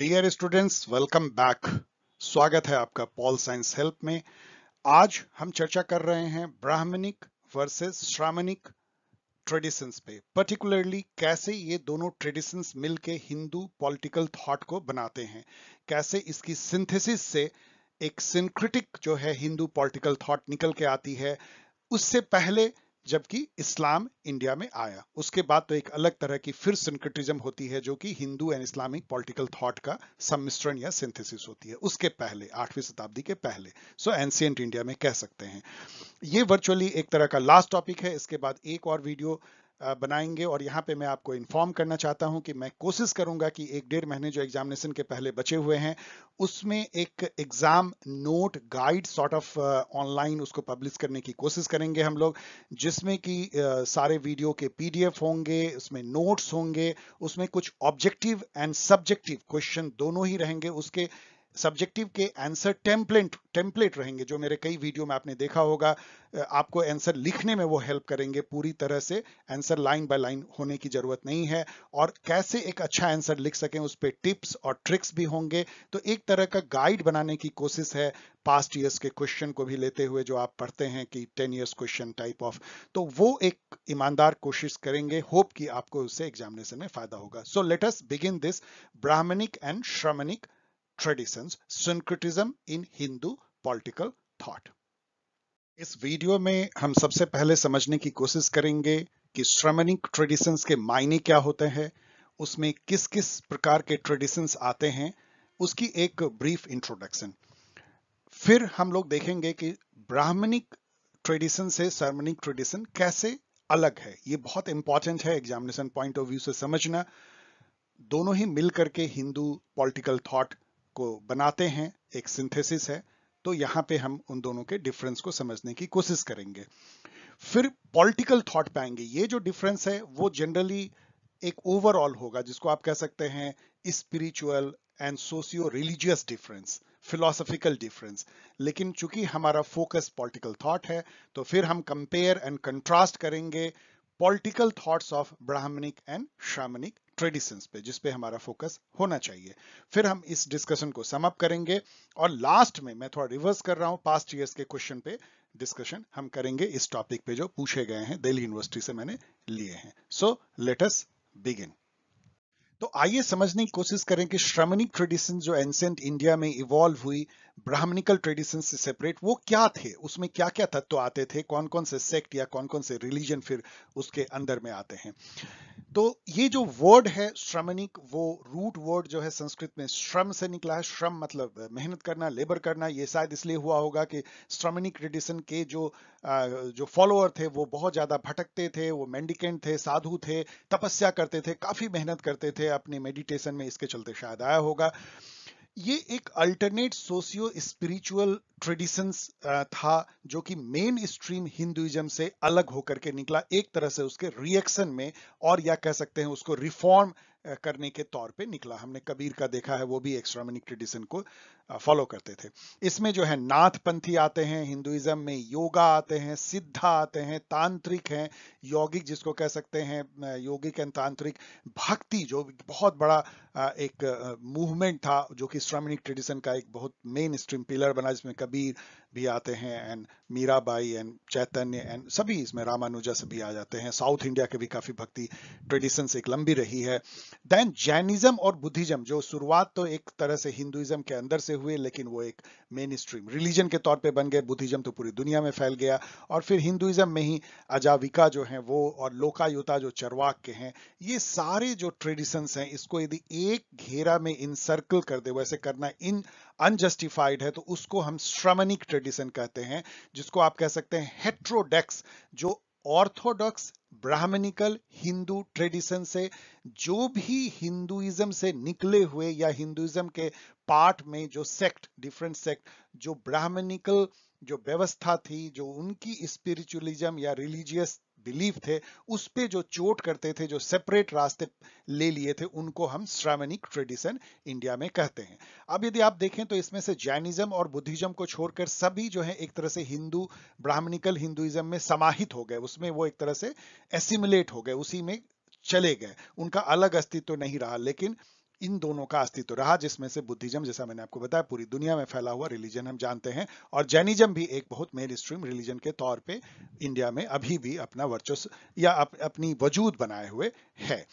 Dear students welcome back स्वागत है आपका पॉल साइंस हेल्प में आज हम चर्चा कर रहे हैं ब्राह्मणिक वर्सेस श्रामणिक ट्रेडिशंस पे पर्टिकुलरली कैसे ये दोनों ट्रेडिशंस मिलके हिंदू पॉलिटिकल थॉट को बनाते हैं कैसे इसकी सिंथेसिस से एक सिंक्रिटिक जो है हिंदू पॉलिटिकल थॉट निकल के आती है उससे पहले जबकि इस्लाम इंडिया में आया उसके बाद तो एक अलग तरह की फिर सिंक्रेटिज्म होती है जो कि Hindu and Islamic political thought का सम्मिश्रण या सिंथेसिस होती है उसके पहले आठवीं शताब्दी के पहले सो एंसियंट इंडिया में कह सकते हैं ये वर्चुअली एक तरह का लास्ट टॉपिक है इसके बाद एक और वीडियो बनाएंगे और यहाँ पे मैं आपको इन्फॉर्म करना चाहता हूँ कि मैं कोशिश करूंगा कि एक डेढ़ महीने जो एग्जामिनेशन के पहले बचे हुए हैं उसमें एक exam note guide sort of online उसको पब्लिश करने की कोशिश करेंगे हम लोग जिसमें कि सारे वीडियो के पीडीएफ होंगे उसमें नोट्स होंगे उसमें कुछ ऑब्जेक्टिव एंड सब्जेक्टिव क्वेश्चन दोनों ही रहेंगे उसके सब्जेक्टिव के आंसर टेम्पलेट टेम्पलेट रहेंगे जो मेरे कई वीडियो में आपने देखा होगा आपको आंसर लिखने में वो हेल्प करेंगे पूरी तरह से आंसर लाइन बाय लाइन होने की जरूरत नहीं है और कैसे एक अच्छा आंसर लिख सकें उस पर टिप्स और ट्रिक्स भी होंगे तो एक तरह का गाइड बनाने की कोशिश है पास्ट ईयर्स के क्वेश्चन को भी लेते हुए जो आप पढ़ते हैं कि ten years question type of तो वो एक ईमानदार कोशिश करेंगे होप कि आपको उससे एग्जामिनेशन में फायदा होगा so let's begin this Brahmanic and Shramanic traditions, syncretism in Hindu political thought. इस वीडियो में हम सबसे पहले समझने की कोशिश करेंगे कि श्रमणिक ट्रेडिशंस के मायने क्या होते हैं उसमें किस किस प्रकार के ट्रेडिशंस आते हैं उसकी एक ब्रीफ इंट्रोडक्शन फिर हम लोग देखेंगे कि ब्राह्मणिक ट्रेडिशन से श्रमणिक ट्रेडिशन कैसे अलग है ये बहुत इंपॉर्टेंट है एग्जामिनेशन पॉइंट ऑफ व्यू से समझना दोनों ही मिलकर के हिंदू पॉलिटिकल थॉट को बनाते हैं एक सिंथेसिस है तो यहाँ पे हम उन दोनों के डिफरेंस को समझने की कोशिश करेंगे फिर पॉलिटिकल थॉट पाएंगे ये जो डिफरेंस है वो जनरली एक ओवरऑल होगा जिसको आप कह सकते हैं spiritual and socio religious difference philosophical difference लेकिन चूंकि हमारा फोकस पॉलिटिकल थॉट है तो फिर हम कंपेयर एंड कंट्रास्ट करेंगे political thoughts of Brahmanic and Shramanic traditions पे जिस पे हमारा फोकस होना चाहिए फिर हम इस डिस्कशन को समअप करेंगे और लास्ट में मैं थोड़ा रिवर्स कर रहा हूँ पास्ट ईयर्स के क्वेश्चन पे डिस्कशन हम करेंगे इस टॉपिक पे जो पूछे गए हैं दिल्ली यूनिवर्सिटी से मैंने लिए हैं सो लेटस बिगिन तो आइए समझने की कोशिश करें कि श्रमणिक ट्रेडिशन जो एंसेंट इंडिया में इवॉल्व हुई ब्राह्मणिकल ट्रेडिशन से सेपरेट वो क्या थे उसमें क्या क्या तत्व आते थे कौन कौन से सेक्ट या कौन कौन से रिलीजन फिर उसके अंदर में आते हैं तो ये जो वर्ड है श्रमणिक वो रूट वर्ड जो है संस्कृत में श्रम से निकला है श्रम मतलब मेहनत करना लेबर करना ये शायद इसलिए हुआ होगा कि श्रमणिक ट्रेडिशन के जो जो फॉलोअर थे वो बहुत ज़्यादा भटकते थे वो मेंडिकेंट थे साधु थे तपस्या करते थे काफ़ी मेहनत करते थे अपने मेडिटेशन में इसके चलते शायद आया होगा ये एक अल्टरनेट सोशियो स्पिरिचुअल ट्रेडिशंस था जो कि मेन स्ट्रीम हिंदुइज्म से अलग होकर के निकला एक तरह से उसके रिएक्शन में और या कह सकते हैं उसको रिफॉर्म करने के तौर पे निकला हमने कबीर का देखा है वो भी एक्स्ट्रामिनिक ट्रेडिशन को फॉलो करते थे इसमें जो है नाथपंथी आते हैं हिंदुइज्म में योगा आते हैं सिद्धा आते हैं तांत्रिक हैं यौगिक जिसको कह सकते हैं यौगिक एंड तांत्रिक भक्ति जो बहुत बड़ा एक मूवमेंट था जो कि श्रमणिक ट्रेडिशन का एक बहुत मेन स्ट्रीम पिलर बना जिसमें कबीर भी आते हैं and Mirabai and Chaitanya and सभी इसमें रामानुजा सभी आ जाते हैं साउथ इंडिया के भी काफी भक्ति ट्रेडिशन एक लंबी रही है देन जैनिज्म और बुद्धिज्म जो शुरुआत तो एक तरह से हिंदुइज्म के अंदर से हुए लेकिन वो एक मेन स्ट्रीम रिलीजन के तौर पे बन गए बुद्धिज्म तो पूरी दुनिया में फैल गया और फिर हिंदुइज्म में ही अजाविका जो है वो और लोकायुता जो चरवाक के हैं ये सारे जो ट्रेडिशंस हैं इसको यदि एक घेरा में इनसर्कल कर दे वैसे करना इन अनजस्टिफाइड है तो उसको हम श्रमणिक ट्रेडिशन कहते हैं जिसको आप कह सकते हैं हेट्रोडेक्स जो ऑर्थोडॉक्स ब्राह्मणिकल हिंदू ट्रेडिशन से जो भी हिंदुइज्म से निकले हुए या हिंदुइज्म के पार्ट में जो सेक्ट डिफरेंट सेक्ट जो ब्राह्मणिकल जो व्यवस्था थी जो उनकी स्पिरिचुअलिज्म या रिलीजियस बिलीफ थे उस पे जो चोट करते थे जो सेपरेट रास्ते ले लिए थे उनको हम श्रामणिक ट्रेडिशन इंडिया में कहते हैं अब यदि आप देखें तो इसमें से जैनिज्म और बुद्धिज्म को छोड़कर सभी जो है एक तरह से हिंदू ब्राह्मणिकल हिंदुइज्म में समाहित हो गए उसमें वो एक तरह से एसिमुलेट हो गए उसी में चले गए उनका अलग अस्तित्व तो नहीं रहा लेकिन इन दोनों का अस्तित्व रहा जिसमें से बुद्धिज्म जैसा मैंने आपको बताया पूरी दुनिया में फैला हुआ रिलीजन हम जानते हैं और जैनिज्म भी एक बहुत मेन स्ट्रीम रिलीजन के तौर पे इंडिया में अभी भी अपना वर्चस्व या अप, अपनी वजूद बनाए हुए है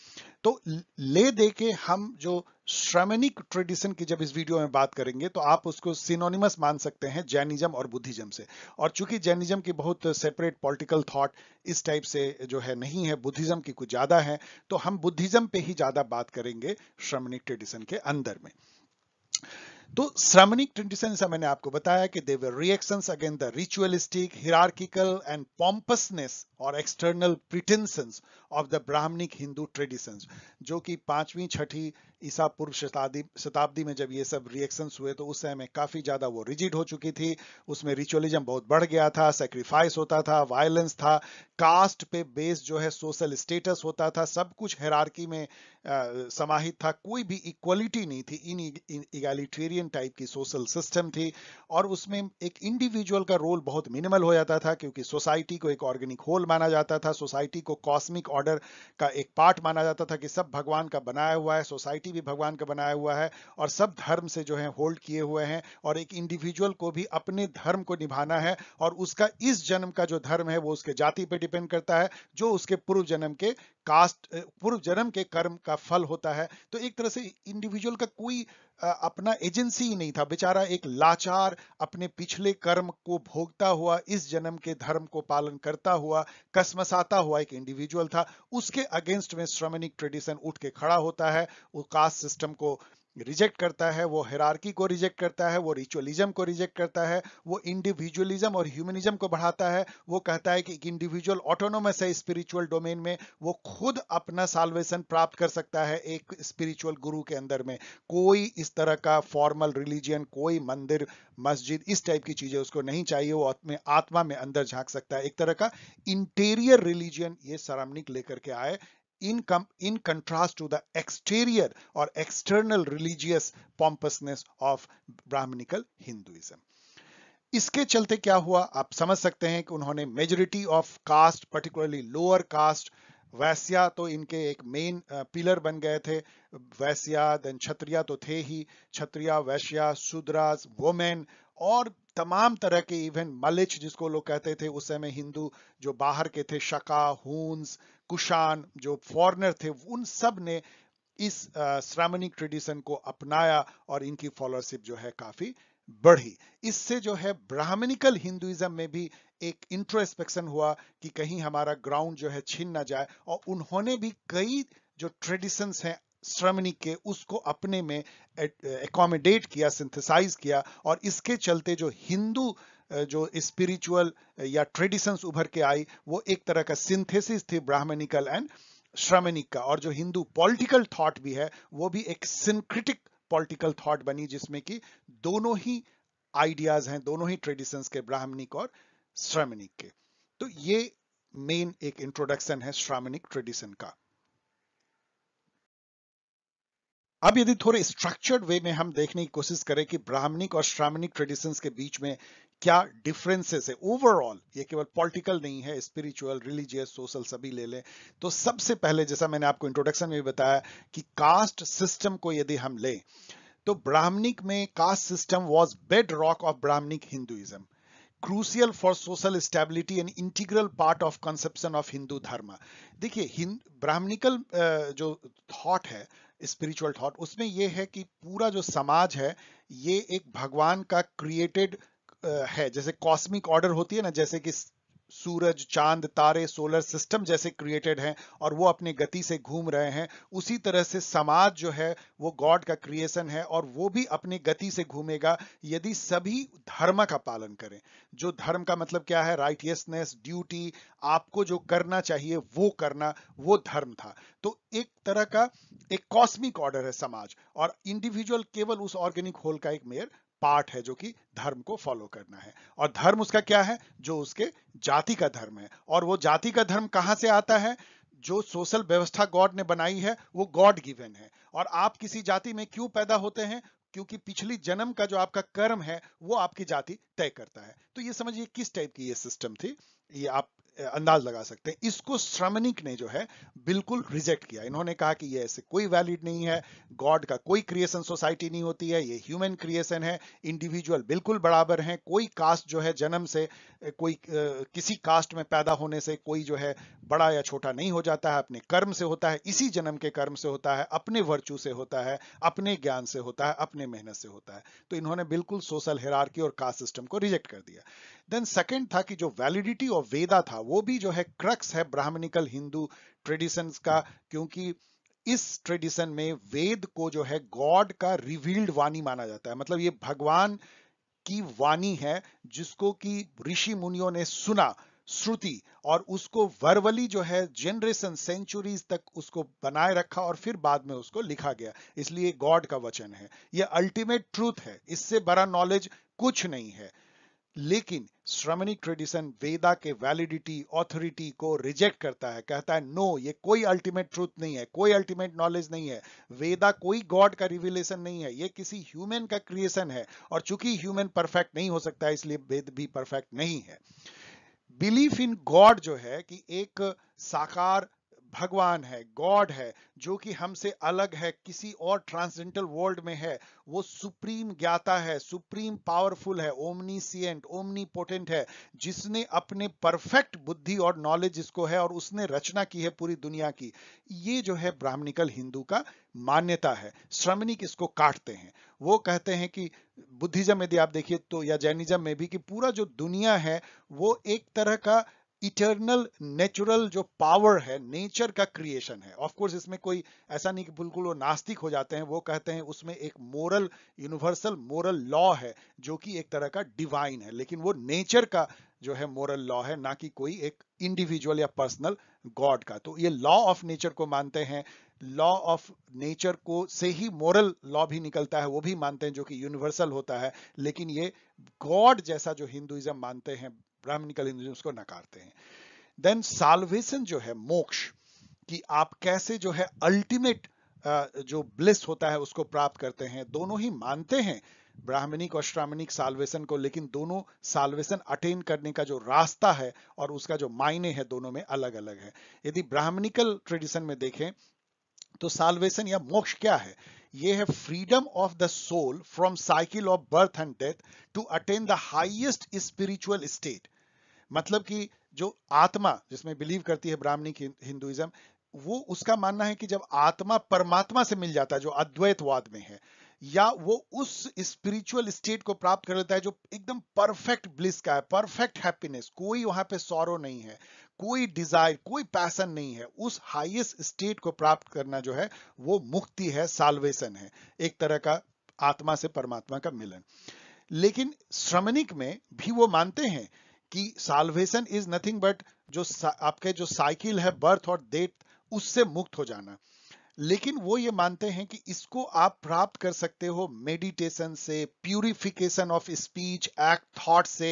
तो ले दे के हम जो श्रमणिक ट्रेडिशन की जब इस वीडियो में बात करेंगे तो आप उसको सिनोनिमस मान सकते हैं जैनिज्म और बुद्धिज्म से और चूंकि जैनिज्म की बहुत सेपरेट पॉलिटिकल थॉट इस टाइप से जो है नहीं है बुद्धिज्म की कुछ ज्यादा है तो हम बुद्धिज्म पे ही ज्यादा बात करेंगे श्रमणिक ट्रेडिशन के अंदर में तो श्रमणिक ट्रेडिशन से मैंने आपको बताया कि their reaction again the ritualistic hierarchical and pompousness और external pretensions of the Brahmanic Hindu traditions जो कि पांचवी छठी ईसा पूर्व शताब्दी शताब्दी में जब ये सब रिएक्शंस हुए तो उस समय में काफी ज्यादा वो रिजिड हो चुकी थी उसमें रिचुअलिज्म बहुत बढ़ गया था सेक्रीफाइस होता था वायलेंस था कास्ट पे बेस्ड जो है सोशल स्टेटस होता था सब कुछ हेरार्की में आ, समाहित था कोई भी इक्वलिटी नहीं थी इन इगैलिटेरियन वेजिटेरियन टाइप की सोशल सिस्टम थी और उसमें एक इंडिविजुअल का रोल बहुत मिनिमल हो जाता था क्योंकि सोसाइटी को एक ऑर्गेनिक होल माना जाता था सोसाइटी को कॉस्मिक ऑर्डर का एक पार्ट माना जाता था कि सब भगवान का बनाया हुआ है सोसाइटी भी भगवान का बनाया हुआ है और सब धर्म से जो है होल्ड किए हुए हैं और एक इंडिविजुअल को भी अपने धर्म को निभाना है और उसका इस जन्म का जो धर्म है वो उसके जाति पर डिपेंड करता है जो उसके पूर्व जन्म के कास्ट पूर्व जन्म के कर्म का फल होता है तो एक तरह से इंडिविजुअल का कोई अपना एजेंसी ही नहीं था बेचारा एक लाचार अपने पिछले कर्म को भोगता हुआ इस जन्म के धर्म को पालन करता हुआ कसमसाता हुआ एक इंडिविजुअल था उसके अगेंस्ट में श्रमणिक ट्रेडिशन उठ के खड़ा होता है वो कास्ट सिस्टम को रिजेक्ट करता है वो हेरारकी को रिजेक्ट करता है वो रिचुअलिज्म को रिजेक्ट करता है वो इंडिविजुअलिज्म और ह्यूमनिज्म को बढ़ाता है वो कहता है कि एक इंडिविजुअल ऑटोनोमस है स्पिरिचुअल डोमेन में वो खुद अपना साल्वेशन प्राप्त कर सकता है एक स्पिरिचुअल गुरु के अंदर में कोई इस तरह का फॉर्मल रिलीजियन कोई मंदिर मस्जिद इस टाइप की चीजें उसको नहीं चाहिए वो अपने आत्मा में अंदर झांक सकता है एक तरह का इंटीरियर रिलीजियन ये सरामनिक लेकर के आए in, com- in contrast to the exterior or external religious pompousness of Brahminical Hinduism. इसके चलते क्या हुआ आप समझ सकते हैं कि उन्होंने majority of caste particularly lower caste Vaishya तो इनके एक मेन पिलर uh, बन गए थे वैस्या देन क्षत्रिया तो थे ही क्षत्रिया वैश्या शूद्रास वोमेन और तमाम तरह के इवन मलिच जिसको लोग कहते थे उस समय हिंदू जो बाहर के थे शका हूंस कुशान जो फॉरनर थे उन सब ने इस श्रामणिक ट्रेडिशन को अपनाया और इनकी फॉलोअरशिप जो है काफी बढ़ी इससे जो है ब्राह्मणिकल हिंदुइज्म में भी एक इंट्रोस्पेक्शन हुआ कि कहीं हमारा ग्राउंड जो है छीन ना जाए और उन्होंने भी कई जो ट्रेडिशंस हैं श्रमणिक के उसको अपने में एकोमोडेट किया सिंथेसाइज किया और इसके चलते जो हिंदू जो स्पिरिचुअल या ट्रेडिशंस उभर के आई वो एक तरह का सिंथेसिस थी ब्राह्मणिकल एंड श्रमणिक का और जो हिंदू पॉलिटिकल थॉट भी है वो भी एक सिंक्रिटिक पॉलिटिकल थॉट बनी जिसमें कि दोनों ही आइडियाज हैं दोनों ही ट्रेडिशंस के ब्राह्मणिक और श्रमणिक के तो ये मेन एक इंट्रोडक्शन है श्रामणिक ट्रेडिशन का अब यदि थोड़े स्ट्रक्चर्ड वे में हम देखने की कोशिश करें कि ब्राह्मणिक और श्रामणिक ट्रेडिशंस के बीच में क्या डिफरेंसेस है ओवरऑल ये केवल पॉलिटिकल नहीं है स्पिरिचुअल रिलीजियस सोशल सभी ले लें तो सबसे पहले जैसा मैंने आपको इंट्रोडक्शन में बताया कि कास्ट सिस्टम को यदि हम ले तो ब्राह्मणिक में caste system was bedrock of Brahmanic Hinduism crucial for social stability and integral part of conception of Hindu dharma देखिए ब्राह्मणिकल जो थॉट है स्पिरिचुअल थॉट उसमें यह है कि पूरा जो समाज है ये एक भगवान का क्रिएटेड है जैसे कॉस्मिक ऑर्डर होती है ना जैसे कि सूरज चांद तारे सोलर सिस्टम जैसे क्रिएटेड हैं और वो अपनी गति से घूम रहे हैं उसी तरह से समाज जो है वो गॉड का क्रिएशन है और वो भी अपनी गति से घूमेगा यदि सभी धर्म का पालन करें जो धर्म का मतलब क्या है राइटियसनेस ड्यूटी आपको जो करना चाहिए वो करना वो धर्म था तो एक तरह का एक कॉस्मिक ऑर्डर है समाज और इंडिविजुअल केवल उस ऑर्गेनिक होल का एक मेयर पार्ट है जो कि धर्म को फॉलो करना है और धर्म उसका क्या है जो उसके जाति का धर्म है और वो जाति का धर्म कहां से आता है जो सोशल व्यवस्था गॉड ने बनाई है वो गॉड गिवन है और आप किसी जाति में क्यों पैदा होते हैं क्योंकि पिछली जन्म का जो आपका कर्म है वो आपकी जाति तय करता है तो ये समझिए किस टाइप की ये सिस्टम थी ये आप अंदाज लगा सकते हैं इसको श्रमणिक ने जो है बिल्कुल रिजेक्ट किया इन्होंने कहा कि ये ऐसे कोई वैलिड नहीं है गॉड का कोई क्रिएशन सोसाइटी नहीं होती है ये ह्यूमन क्रिएशन है इंडिविजुअल बिल्कुल बराबर हैं कोई कास्ट जो है जन्म से कोई किसी कास्ट में पैदा होने से कोई जो है बड़ा या छोटा नहीं हो जाता है अपने कर्म से होता है इसी जन्म के कर्म से होता है अपने वर्चू से होता है अपने ज्ञान से होता है अपने मेहनत से होता है तो इन्होंने बिल्कुल सोशल हेरारकी और कास्ट सिस्टम को रिजेक्ट कर दिया देन सेकंड था कि जो वैलिडिटी ऑफ वेदा था वो भी जो है क्रक्स है ब्राह्मणिकल हिंदू ट्रेडिशन का क्योंकि इस ट्रेडिशन में वेद को जो है गॉड का रिवील्ड वाणी माना जाता है मतलब ये भगवान की वाणी है जिसको कि ऋषि मुनियों ने सुना श्रुति और उसको वर्वली जो है जेनरेशन सेंचुरीज तक उसको बनाए रखा और फिर बाद में उसको लिखा गया इसलिए गॉड का वचन है यह अल्टीमेट ट्रूथ है इससे बड़ा नॉलेज कुछ नहीं है लेकिन श्रमणिक ट्रेडिशन वेदा के वैलिडिटी ऑथोरिटी को रिजेक्ट करता है कहता है नो no, ये कोई अल्टीमेट ट्रूथ नहीं है कोई अल्टीमेट नॉलेज नहीं है वेदा कोई गॉड का रिविलेशन नहीं है ये किसी ह्यूमन का क्रिएशन है और चूंकि ह्यूमन परफेक्ट नहीं हो सकता इसलिए वेद भी परफेक्ट नहीं है बिलीफ इन गॉड जो है कि एक साकार भगवान है गॉड है जो कि हमसे अलग है किसी और ट्रांसजेंडल वर्ल्ड में है वो सुप्रीम ज्ञाता है सुप्रीम पावरफुल है ओमनीसियंट पोटेंट है जिसने अपने परफेक्ट बुद्धि और नॉलेज इसको है और उसने रचना की है पूरी दुनिया की ये जो है ब्राह्मणिकल हिंदू का मान्यता है श्रमणिक इसको काटते हैं वो कहते हैं कि बुद्धिज्म यदि आप देखिए तो या जैनिज्म में भी कि पूरा जो दुनिया है वो एक तरह का इटर्नल नेचुरल जो पावर है नेचर का क्रिएशन है ऑफ कोर्स इसमें कोई ऐसा नहीं कि बिल्कुल वो नास्तिक हो जाते हैं वो कहते हैं उसमें एक मोरल यूनिवर्सल मोरल लॉ है जो कि एक तरह का डिवाइन है लेकिन वो नेचर का जो है मोरल लॉ है ना कि कोई एक इंडिविजुअल या पर्सनल गॉड का तो ये लॉ ऑफ नेचर को मानते हैं लॉ ऑफ नेचर को से ही मोरल लॉ भी निकलता है वो भी मानते हैं जो कि यूनिवर्सल होता है लेकिन ये गॉड जैसा जो हिंदुइज्म मानते हैं ब्राह्मणिकल हिंदुइज्म उसको नकारते हैं देन साल्वेशन जो है मोक्ष कि आप कैसे जो है अल्टीमेट जो ब्लिस होता है उसको प्राप्त करते हैं दोनों ही मानते हैं ब्राह्मणिक और श्रामणिक साल्वेशन को लेकिन दोनों साल्वेशन अटेन करने का जो रास्ता है और उसका जो मायने है दोनों में अलग अलग है यदि ब्राह्मणिकल ट्रेडिशन में देखें तो साल्वेशन या मोक्ष क्या है ये है freedom of the soul from cycle of birth and death to attain the highest spiritual state मतलब कि जो आत्मा जिसमें बिलीव करती है ब्राह्मणी हिंदुइज्म वो उसका मानना है कि जब आत्मा परमात्मा से मिल जाता है जो अद्वैतवाद में है या वो उस स्पिरिचुअल स्टेट को प्राप्त कर लेता है जो एकदम परफेक्ट ब्लिस का है परफेक्ट हैप्पीनेस कोई वहां पे सौरव नहीं है कोई डिजायर कोई पैसन नहीं है उस हाईएस्ट स्टेट को प्राप्त करना जो है वो मुक्ति है साल्वेशन है एक तरह का आत्मा से परमात्मा का मिलन लेकिन श्रमणिक में भी वो मानते हैं कि साल्वेशन इज नथिंग बट जो आपके जो साइकिल है बर्थ और डेथ उससे मुक्त हो जाना लेकिन वो ये मानते हैं कि इसको आप प्राप्त कर सकते हो मेडिटेशन से purification of speech act thought से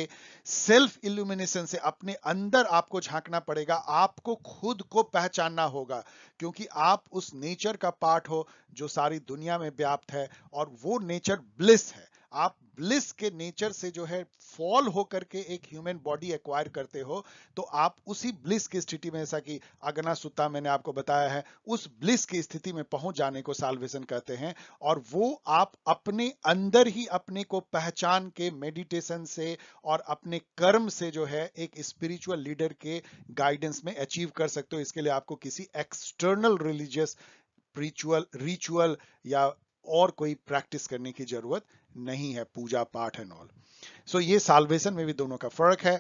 सेल्फ इल्यूमिनेशन से अपने अंदर आपको झांकना पड़ेगा आपको खुद को पहचानना होगा क्योंकि आप उस नेचर का पार्ट हो जो सारी दुनिया में व्याप्त है और वो नेचर ब्लिस है आप ब्लिस के नेचर से जो है फॉल होकर के एक ह्यूमन बॉडी एक्वायर करते हो तो आप उसी ब्लिस की स्थिति में जैसा कि अगना सुत्ता मैंने आपको बताया है उस ब्लिस की स्थिति में पहुंच जाने को साल्वेशन कहते हैं और वो आप अपने अंदर ही अपने को पहचान के मेडिटेशन से और अपने कर्म से जो है एक स्पिरिचुअल लीडर के गाइडेंस में अचीव कर सकते हो इसके लिए आपको किसी एक्सटर्नल रिलीजियस रिचुअल रिचुअल या और कोई प्रैक्टिस करने की जरूरत नहीं है पूजा पाठ एंड ऑल सो ये साल्वेशन में भी दोनों का फर्क है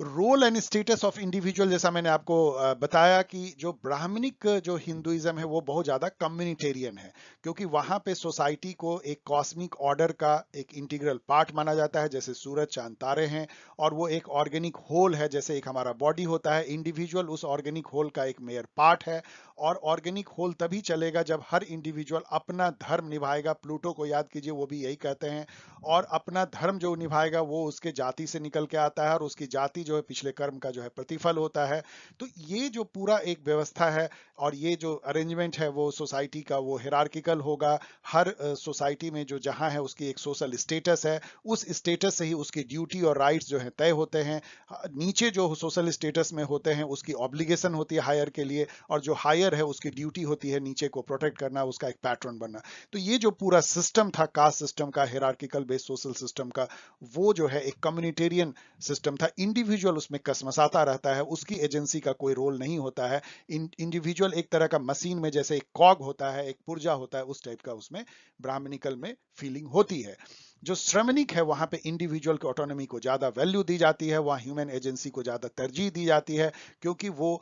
role and status of individual जैसा मैंने आपको बताया कि जो ब्राह्मणिक जो हिंदुइज्म है वो बहुत ज़्यादा कम्युनिटेरियन है क्योंकि वहां पे सोसाइटी को एक कॉस्मिक ऑर्डर का एक इंटीग्रल पार्ट माना जाता है जैसे सूरज चांद तारे हैं और वो एक ऑर्गेनिक होल है जैसे एक हमारा बॉडी होता है इंडिविजुअल उस ऑर्गेनिक होल का एक मेयर पार्ट है और ऑर्गेनिक होल तभी चलेगा जब हर इंडिविजुअल अपना धर्म निभाएगा प्लूटो को याद कीजिए वो भी यही कहते हैं और अपना धर्म जो निभाएगा वो उसके जाति से निकल के आता है और उसकी जाति प्रति जो है पिछले कर्म का जो है प्रतिफल होता है तो ये जो पूरा एक व्यवस्था है और ये जो अरेंजमेंट है वो सोसाइटी का वो हेरार्किकल होगा हर सोसाइटी में जो जहां है उसकी एक सोशल स्टेटस है उस स्टेटस से ही उसकी ड्यूटी और राइट्स जो है तय होते हैं नीचे जो सोशल स्टेटस में होते हैं उसकी ऑब्लिगेशन होती है हायर के लिए और जो हायर है उसकी ड्यूटी होती है नीचे को प्रोटेक्ट करना उसका एक पैटर्न बनना तो ये जो पूरा सिस्टम था कास्ट सिस्टम का हेरार्किकल बेस्ड सोशल सिस्टम का वो जो है एक कम्युनिटेरियन सिस्टम था इंडिविजुअल इंडिविजुअल उसमें कसमसाता रहता है उसकी एजेंसी का कोई रोल नहीं होता है इंडिविजुअल एक तरह का मशीन में जैसे एक कॉग होता है एक पुर्जा होता है उस टाइप का उसमें ब्राह्मणिकल में फीलिंग होती है जो श्रमणिक है वहां पे इंडिविजुअल की ऑटोनॉमी को ज्यादा वैल्यू दी जाती है वहां ह्यूमन एजेंसी को ज्यादा तरजीह दी जाती है क्योंकि वो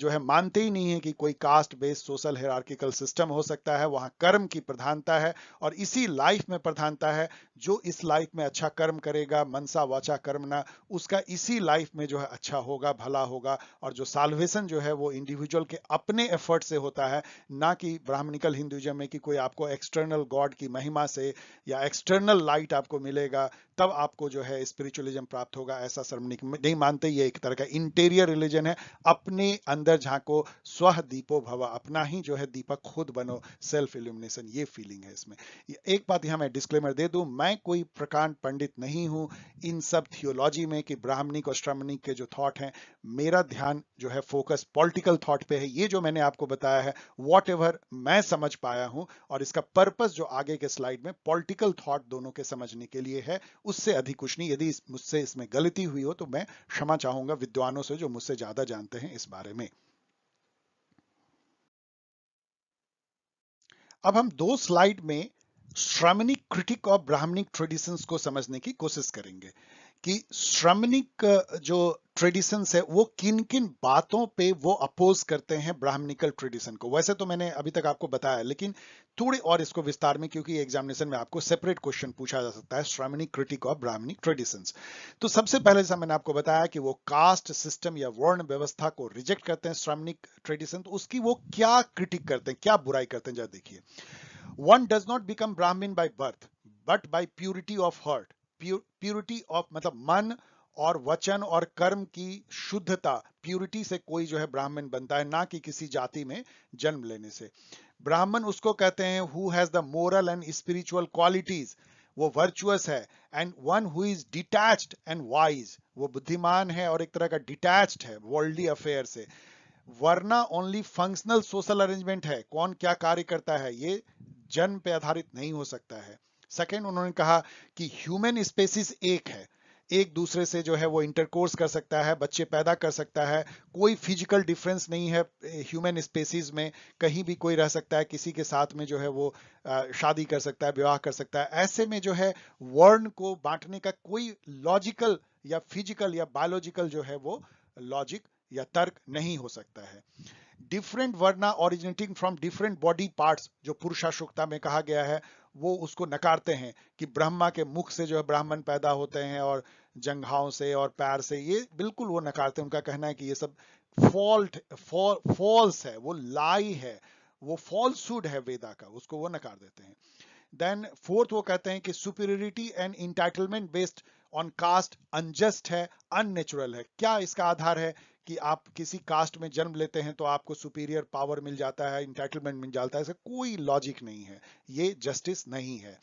जो है मानते ही नहीं है कि कोई caste based social hierarchical system हो सकता है वहां कर्म की प्रधानता है और इसी लाइफ में प्रधानता है जो इस लाइफ में अच्छा कर्म करेगा मनसा वाचा कर्म ना उसका इसी लाइफ में जो है अच्छा होगा भला होगा और जो साल्वेशन जो है वो इंडिविजुअल के अपने एफर्ट से होता है ना कि ब्राह्मणिकल हिंदुइज्म में कि कोई आपको एक्सटर्नल गॉड की महिमा से या एक्सटर्नल लाइट आपको मिलेगा तब आपको जो है स्पिरिचुअलिज्म प्राप्त होगा ऐसा शर्मनिक नहीं मानते ये एक तरह का इंटीरियर रिलीजन है अपने अंदर झांको स्व दीपो भवा अपना ही जो है दीपक खुद बनो सेल्फ इल्यूमिनेशन ये फीलिंग है इसमें एक बात यहाँ मैं डिस्क्लेमर दे दूं मैं कोई प्रकांड पंडित नहीं हूं इन सब थियोलॉजी में कि ब्राह्मणिक और श्रमणिक के जो थॉट हैं मेरा ध्यान जो है फोकस पॉलिटिकल थॉट पे है ये जो मैंने आपको बताया है वॉट मैं समझ पाया हूं और इसका पर्पस जो आगे के स्लाइड में पॉलिटिकल थॉट दोनों के समझने के लिए है उससे अधिक कुछ नहीं यदि मुझसे इसमें गलती हुई हो तो मैं क्षमा चाहूंगा विद्वानों से जो मुझसे ज्यादा जानते हैं इस बारे में में अब हम दो स्लाइड में श्रामणिक क्रिटिक और ब्राह्मणिक ट्रेडिशंस को समझने की कोशिश करेंगे कि श्रमणिक जो ट्रेडिशन है वो किन किन बातों पे वो अपोज करते हैं ब्राह्मणिकल ट्रेडिशन को वैसे तो मैंने अभी तक आपको बताया लेकिन थोड़े और इसको विस्तार में क्योंकि एग्जामिनेशन में आपको सेपरेट क्वेश्चन पूछा जा सकता है Shramanic critique of Brahmanic tradition तो सबसे पहले जैसा मैंने आपको बताया कि वो कास्ट सिस्टम या वर्ण व्यवस्था को रिजेक्ट करते हैं श्रमणिक ट्रेडिशन तो उसकी वो क्या क्रिटिक करते हैं क्या बुराई करते हैं जरा देखिए one does not become Brahmin by birth but by purity of heart purity of मतलब मन और वचन और कर्म की शुद्धता प्योरिटी से कोई जो है ब्राह्मण बनता है ना कि किसी जाति में जन्म लेने से ब्राह्मण उसको कहते हैं who has the moral and spiritual qualities वो वर्चुअस है and one who is detached and wise वो बुद्धिमान है और एक तरह का डिटैच्ड है वर्ल्डली अफेयर से वरना ओनली फंक्शनल सोशल अरेंजमेंट है कौन क्या कार्य करता है ये जन्म पे आधारित नहीं हो सकता है सेकेंड उन्होंने कहा कि ह्यूमन स्पेसिस एक है एक दूसरे से जो है वो इंटरकोर्स कर सकता है बच्चे पैदा कर सकता है कोई फिजिकल डिफरेंस नहीं है ह्यूमन स्पेसिस में कहीं भी कोई रह सकता है किसी के साथ में जो है वो शादी कर सकता है विवाह कर सकता है ऐसे में जो है वर्ण को बांटने का कोई लॉजिकल या फिजिकल या बायोलॉजिकल जो है वो लॉजिक या तर्क नहीं हो सकता है different varna originating from different body parts जो पुरुषाशुक्ता में कहा गया है वो उसको नकारते हैं कि ब्रह्मा के मुख से जो है ब्राह्मण पैदा होते हैं और जंघाओं से और पैर से ये बिल्कुल वो नकारते हैं उनका कहना है कि ये सब फॉल्ट फॉल्स है वो लाई है वो फॉल्सूड है वेदा का उसको वो नकार देते हैं देन फोर्थ वो कहते हैं कि superiority and entitlement based on caste unjust है अननेचुरल है क्या इसका आधार है कि आप किसी कास्ट में जन्म लेते हैं तो आपको सुपीरियर पावर मिल जाता है इंटाइटलमेंट मिल जाता है ऐसा कोई लॉजिक नहीं है ये जस्टिस नहीं है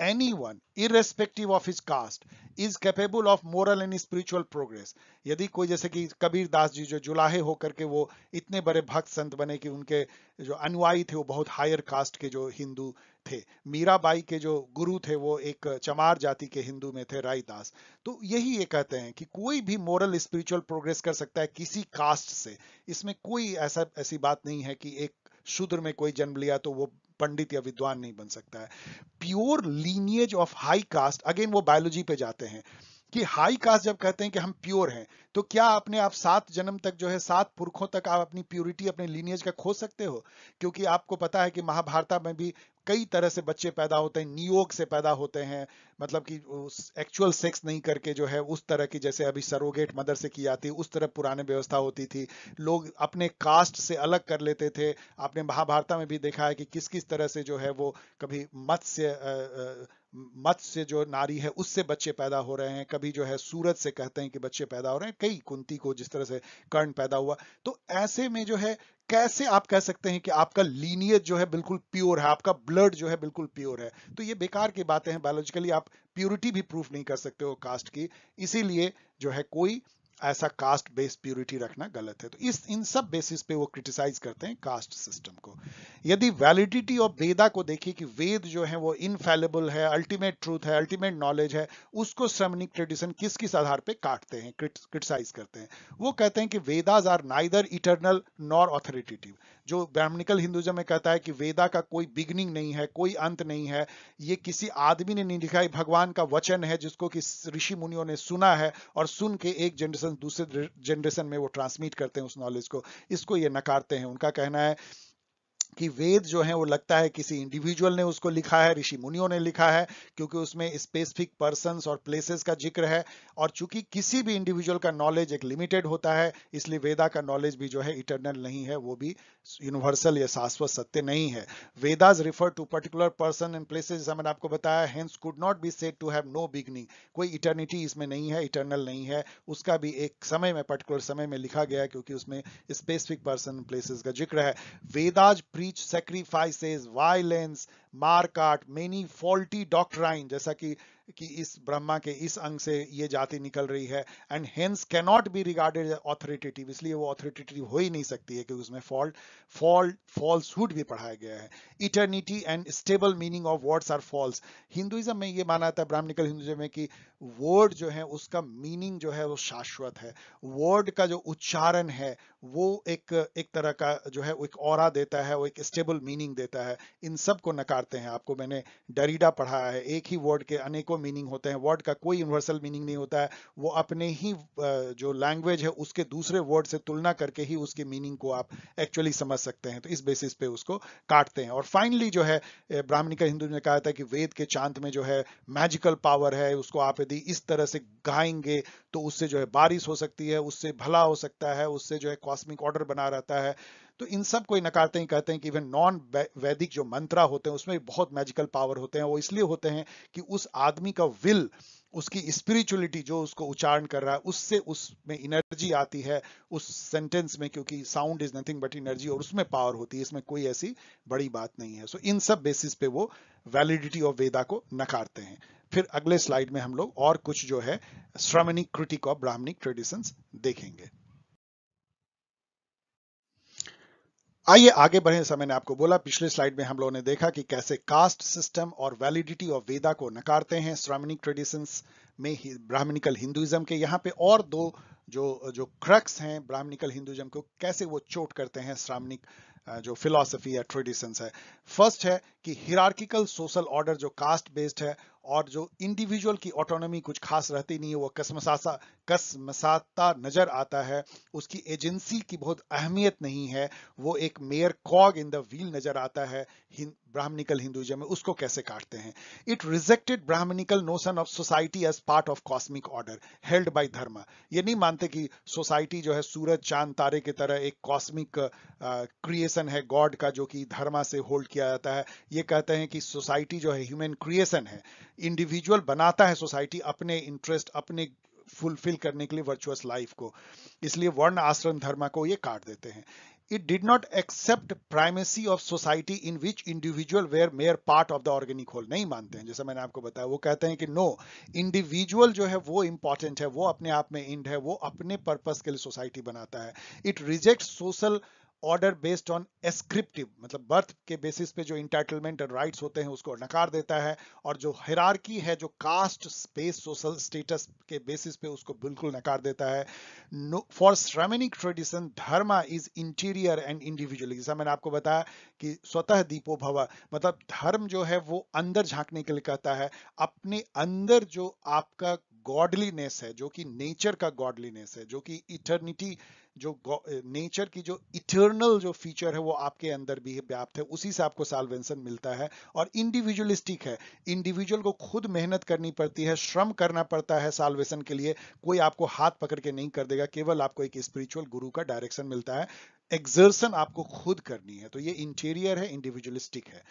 anyone irrespective of his caste is capable of moral and spiritual progress यदि कोई जैसे कि कबीर दास जी जो जुलाहे होकर के वो इतने बड़े भक्त संत बने कि उनके जो अनुयायी थे वो बहुत हायर कास्ट के जो हिंदू थे मीराबाई के जो गुरु थे वो एक चमार जाति के हिंदू में थे रायदास तो यही ये कहते हैं कि कोई भी मोरल स्पिरिचुअल प्रोग्रेस कर सकता है किसी कास्ट से इसमें कोई ऐसा ऐसी बात नहीं है कि एक शूद्र में कोई जन्म लिया तो वो पंडित या विद्वान नहीं बन सकता है pure lineage of high caste again वो बायोलॉजी पे जाते हैं कि हाई कास्ट जब कहते हैं कि हम प्योर हैं तो क्या अपने आप सात जन्म तक जो है सात पुरखों तक आप अपनी प्योरिटी अपने लीनियज का खो सकते हो क्योंकि आपको पता है कि महाभारत में भी कई तरह से बच्चे पैदा होते हैं नियोग से पैदा होते हैं मतलब कि एक्चुअल सेक्स नहीं करके जो है उस तरह की जैसे अभी सरोगेट मदर से की जाती उस तरह पुराने व्यवस्था होती थी लोग अपने कास्ट से अलग कर लेते थे आपने महाभारत में भी देखा है कि किस किस तरह से जो है वो कभी मत्स्य मत से जो नारी है उससे बच्चे पैदा हो रहे हैं कभी जो है सूरज से कहते हैं कि बच्चे पैदा हो रहे हैं कई कुंती को जिस तरह से कर्ण पैदा हुआ तो ऐसे में जो है कैसे आप कह सकते हैं कि आपका लीनियज जो है बिल्कुल प्योर है आपका ब्लड जो है बिल्कुल प्योर है तो ये बेकार की बातें हैं बायोलॉजिकली आप प्योरिटी भी प्रूफ नहीं कर सकते हो कास्ट की इसीलिए जो है कोई ऐसा कास्ट बेस्ड प्योरिटी रखना गलत है तो इस इन सब बेसिस पे वो क्रिटिसाइज करते हैं कास्ट सिस्टम को यदि वैलिडिटी ऑफ वेदा को देखिए कि वेद जो है वो इनफेलेबल है अल्टीमेट ट्रूथ है अल्टीमेट नॉलेज है उसको श्रमणिक ट्रेडिशन किस किस आधार पे काटते हैं क्रिटिसाइज करते हैं वो कहते हैं कि Vedas are neither eternal nor authoritative जो ब्राह्मणिकल हिंदुजम में कहता है कि वेदा का कोई बिगनिंग नहीं है कोई अंत नहीं है ये किसी आदमी ने नहीं लिखा भगवान का वचन है जिसको कि ऋषि मुनियों ने सुना है और सुन के एक जनरेशन जनरेशन दूसरे जनरेशन में वो ट्रांसमिट करते हैं उस नॉलेज को इसको ये नकारते हैं उनका कहना है कि वेद जो है वो लगता है किसी इंडिविजुअल ने उसको लिखा है ऋषि मुनियों ने लिखा है क्योंकि उसमें स्पेसिफिक पर्सन और प्लेसेस का जिक्र है और चूंकि किसी भी इंडिविजुअल का नॉलेज एक लिमिटेड होता है इसलिए वेदा का नॉलेज भी जो है इटरनल नहीं है वो भी यूनिवर्सल या शाश्वत सत्य नहीं है Vedas refer to particular person and places जैसा मैंने आपको बताया hence could not be said to have no beginning कोई इटर्निटी इसमें नहीं है इटर्नल नहीं है उसका भी एक समय में पर्टिकुलर समय में लिखा गया है क्योंकि उसमें स्पेसिफिक पर्सन प्लेसेस का जिक्र है वेदाज preach sacrifices, violence, मारकाट मेनी फॉल्टी डॉक्ट्राइन जैसा कि कि इस ब्रह्मा के इस अंग से ये जाति निकल रही है and hence cannot be regarded authoritative इसलिए वो ऑथोरिटेटिव हो ही नहीं सकती है क्योंकि उसमें फॉल्ट फॉल्ट फॉल्सहुड भी पढ़ाया गया है eternity and stable meaning of words are false Hinduism में ये माना जाता है ब्राह्मणिकल हिंदुइज्म में कि वर्ड जो है उसका मीनिंग जो है वो शाश्वत है वर्ड का जो उच्चारण है वो एक एक तरह का जो है एक और देता है वो एक स्टेबल मीनिंग देता है इन सबको नकार पुकारते हैं आपको मैंने डरीडा पढ़ाया है एक ही वर्ड के अनेकों मीनिंग होते हैं वर्ड का कोई यूनिवर्सल मीनिंग नहीं होता है वो अपने ही जो लैंग्वेज है उसके दूसरे वर्ड से तुलना करके ही उसके मीनिंग को आप एक्चुअली समझ सकते हैं तो इस बेसिस पे उसको काटते हैं और फाइनली जो है ब्राह्मणिका हिंदू ने कहा था कि वेद के चांद में जो है मैजिकल पावर है उसको आप यदि इस तरह से गाएंगे तो उससे जो है बारिश हो सकती है उससे भला हो सकता है उससे जो है कॉस्मिक ऑर्डर बना रहता है तो इन सब कोई नकारते ही कहते हैं कि इवन नॉन वैदिक जो मंत्रा होते हैं उसमें बहुत मैजिकल पावर होते हैं वो इसलिए होते हैं कि उस आदमी का विल उसकी स्पिरिचुअलिटी जो उसको उच्चारण कर रहा है उससे उसमें एनर्जी आती है उस सेंटेंस में क्योंकि sound is nothing but energy और उसमें पावर होती है इसमें कोई ऐसी बड़ी बात नहीं है सो so, इन सब बेसिस पे वो वैलिडिटी ऑफ वेदा को नकारते हैं फिर अगले स्लाइड में हम लोग और कुछ जो है Shramanic critique of Brahmanic traditions देखेंगे आइए आगे बढ़े समय ने आपको बोला पिछले स्लाइड में हम लोगों ने देखा कि कैसे कास्ट सिस्टम और वैलिडिटी ऑफ वेदा को नकारते हैं श्रामणिक ट्रेडिशंस में ब्राह्मणिकल हिंदुइज्म के यहाँ पे और दो जो जो क्रक्स हैं ब्राह्मणिकल हिंदुइज्म को कैसे वो चोट करते हैं श्रामणिक जो फिलोसफी या ट्रेडिशंस है फर्स्ट है कि हिरार्किकल सोशल ऑर्डर जो कास्ट बेस्ड है और जो इंडिविजुअल की ऑटोनॉमी कुछ खास रहती नहीं है वो कसमसाता कसमसाता नजर आता है उसकी एजेंसी की बहुत अहमियत नहीं है वो एक mere cog in the wheel नजर आता है ब्राह्मणिकल हिंदुइज्म उसको कैसे काटते हैं it rejected Brahmanical notion of society as part of cosmic order held by dharma ये नहीं मानते कि सोसाइटी जो है सूरज चांद तारे की तरह एक कॉस्मिक क्रिएशन uh, है गॉड का जो कि धर्मा से होल्ड किया जाता है ये कहते हैं कि सोसाइटी जो है ह्यूमन क्रिएशन है इंडिविजुअल बनाता है सोसाइटी अपने इंटरेस्ट अपने फुलफिल करने के लिए वर्चुअस लाइफ को इसलिए वर्ण आश्रम धर्म को ये काट देते हैं it did not accept primacy of society in which individual were mere part of the organic whole नहीं मानते हैं जैसा मैंने आपको बताया वो कहते हैं कि नो no, इंडिविजुअल जो है वो इंपॉर्टेंट है वो अपने आप में इंड है वो अपने पर्पस के लिए सोसाइटी बनाता है it reject social order based on ascriptive मतलब बर्थ के बेसिस पे जो इंटाइटलमेंट और राइट्स होते हैं उसको नकार देता है और जो हिरारकी है जो कास्ट स्पेस सोशल स्टेटस के बेसिस पे उसको बिल्कुल नकार देता है for Shramanic tradition dharma is interior and individual जैसा मैंने आपको बताया कि स्वतः दीपो भव मतलब धर्म जो है वो अंदर झांकने के लिए कहता है अपने अंदर जो आपका गॉडलीनेस है जो कि नेचर का गॉडलीनेस है जो कि इटर्निटी जो नेचर की जो इटर्नल जो फीचर है वो आपके अंदर भी व्याप्त है उसी से आपको सालवेंसन मिलता है और इंडिविजुअलिस्टिक है इंडिविजुअल को खुद मेहनत करनी पड़ती है श्रम करना पड़ता है सालवेशन के लिए कोई आपको हाथ पकड़ के नहीं कर देगा केवल आपको एक स्पिरिचुअल गुरु का डायरेक्शन मिलता है एक्सर्सन आपको खुद करनी है तो ये इंटीरियर है इंडिविजुअलिस्टिक है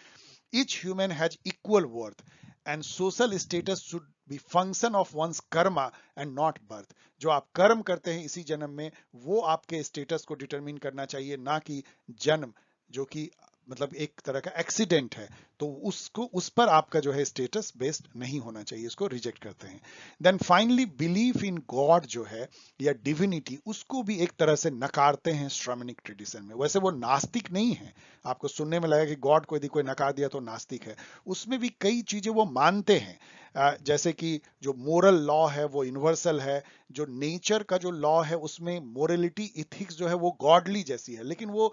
each human has equal worth and social status should be function of one's karma and not birth जो आप कर्म करते हैं इसी जन्म में वो आपके स्टेटस को डिटरमिन करना चाहिए ना कि जन्म जो कि मतलब एक तरह का एक्सीडेंट है तो उसको उस पर आपका जो है स्टेटस बेस्ड नहीं होना चाहिए इसको रिजेक्ट करते हैं then finally belief in God जो है या डिविनिटी उसको भी एक तरह से नकारते हैं श्रमणिक ट्रेडिशन में वैसे वो नास्तिक नहीं है आपको सुनने में लगा कि गॉड को यदि कोई नकार दिया तो नास्तिक है उसमें भी कई चीजें वो मानते हैं जैसे कि जो मोरल लॉ है वो यूनिवर्सल है जो नेचर का जो लॉ है उसमें मोरलिटी इथिक्स जो है वो गॉडली जैसी है लेकिन वो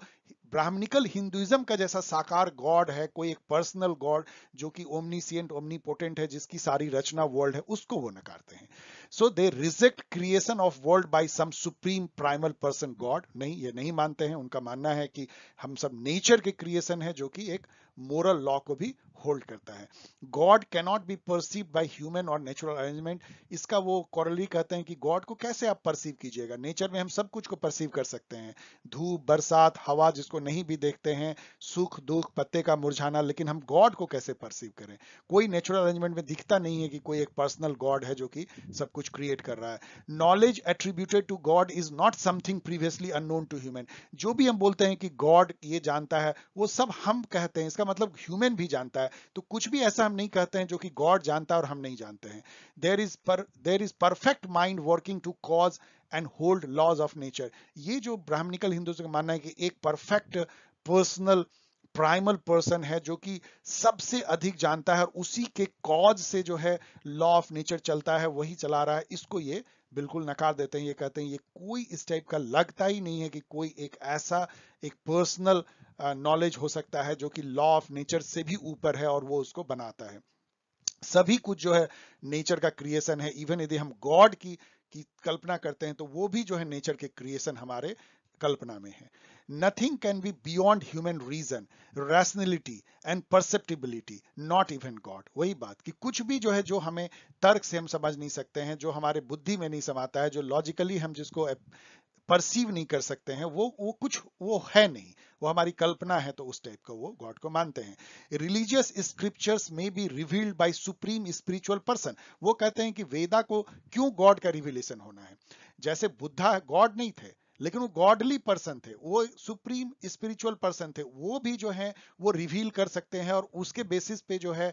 ब्राह्मणिकल हिंदुइज्म का जैसा साकार गॉड है कोई एक पर्सन पर्सनल गॉड जो कि ओमनीसियंट ओमनीपोटेंट है जिसकी सारी रचना वर्ल्ड है उसको वो नकारते हैं so they reject creation of world by some supreme primal person God नहीं ये नहीं मानते हैं उनका मानना है कि हम सब नेचर के क्रिएशन है जो कि एक मोरल लॉ को भी होल्ड करता है God cannot be perceive by human और नेचुरल अरेंजमेंट इसका वो कॉरली कहते हैं कि गॉड को कैसे आप परसीव कीजिएगा नेचर में हम सब कुछ को परसीव कर सकते हैं धूप बरसात हवा जिसको नहीं भी देखते हैं सुख दुख पत्ते का मुरझाना लेकिन हम गॉड को कैसे परसीव करें कोई नेचुरल अरेंजमेंट में दिखता नहीं है कि कोई एक पर्सनल गॉड है जो कि सब कुछ क्रिएट कर रहा है knowledge attributed to God is not something previously unknown to human जो भी हम बोलते हैं कि गॉड ये जानता है वो सब हम कहते हैं इसका मतलब ह्यूमन भी जानता है तो कुछ भी ऐसा हम नहीं कहते हैं जो कि गॉड जानता है और हम नहीं जानते हैं there is per there is perfect mind working to cause and hold laws of nature ये जो ब्राह्मणिकल हिंदुस्म का मानना है कि एक perfect personal uh, primal person है जो कि सबसे अधिक जानता है उसी के कॉज से जो है लॉ ऑफ नेचर चलता है वही चला रहा है इसको ये बिल्कुल नकार देते हैं ये कहते हैं ये कोई इस टाइप का लगता ही नहीं है कि कोई एक ऐसा एक पर्सनल नॉलेज uh, हो सकता है जो कि लॉ ऑफ नेचर से भी ऊपर है और वो उसको बनाता है सभी कुछ जो है नेचर का क्रिएशन है इवन यदि हम गॉड की की कल्पना करते हैं तो वो भी जो है नेचर के क्रिएशन हमारे कल्पना में है Nothing can be beyond human reason, rationality and perceptibility, not even God. वही बात कि कुछ भी जो है जो हमें तर्क से हम समझ नहीं सकते हैं जो हमारे बुद्धि में नहीं समाता है जो लॉजिकली हम जिसको परसीव नहीं कर सकते हैं वो वो कुछ वो है नहीं वो हमारी कल्पना है तो उस टाइप का वो गॉड को मानते हैं रिलीजियस स्क्रिप्चर्स में be revealed by supreme spiritual person वो कहते हैं कि वेदा को क्यों गॉड का रिविलेशन होना है जैसे बुद्धा गॉड नहीं थे लेकिन वो गॉडली पर्सन थे वो सुप्रीम स्पिरिचुअल पर्सन थे वो भी जो है वो रिवील कर सकते हैं और उसके बेसिस पे जो है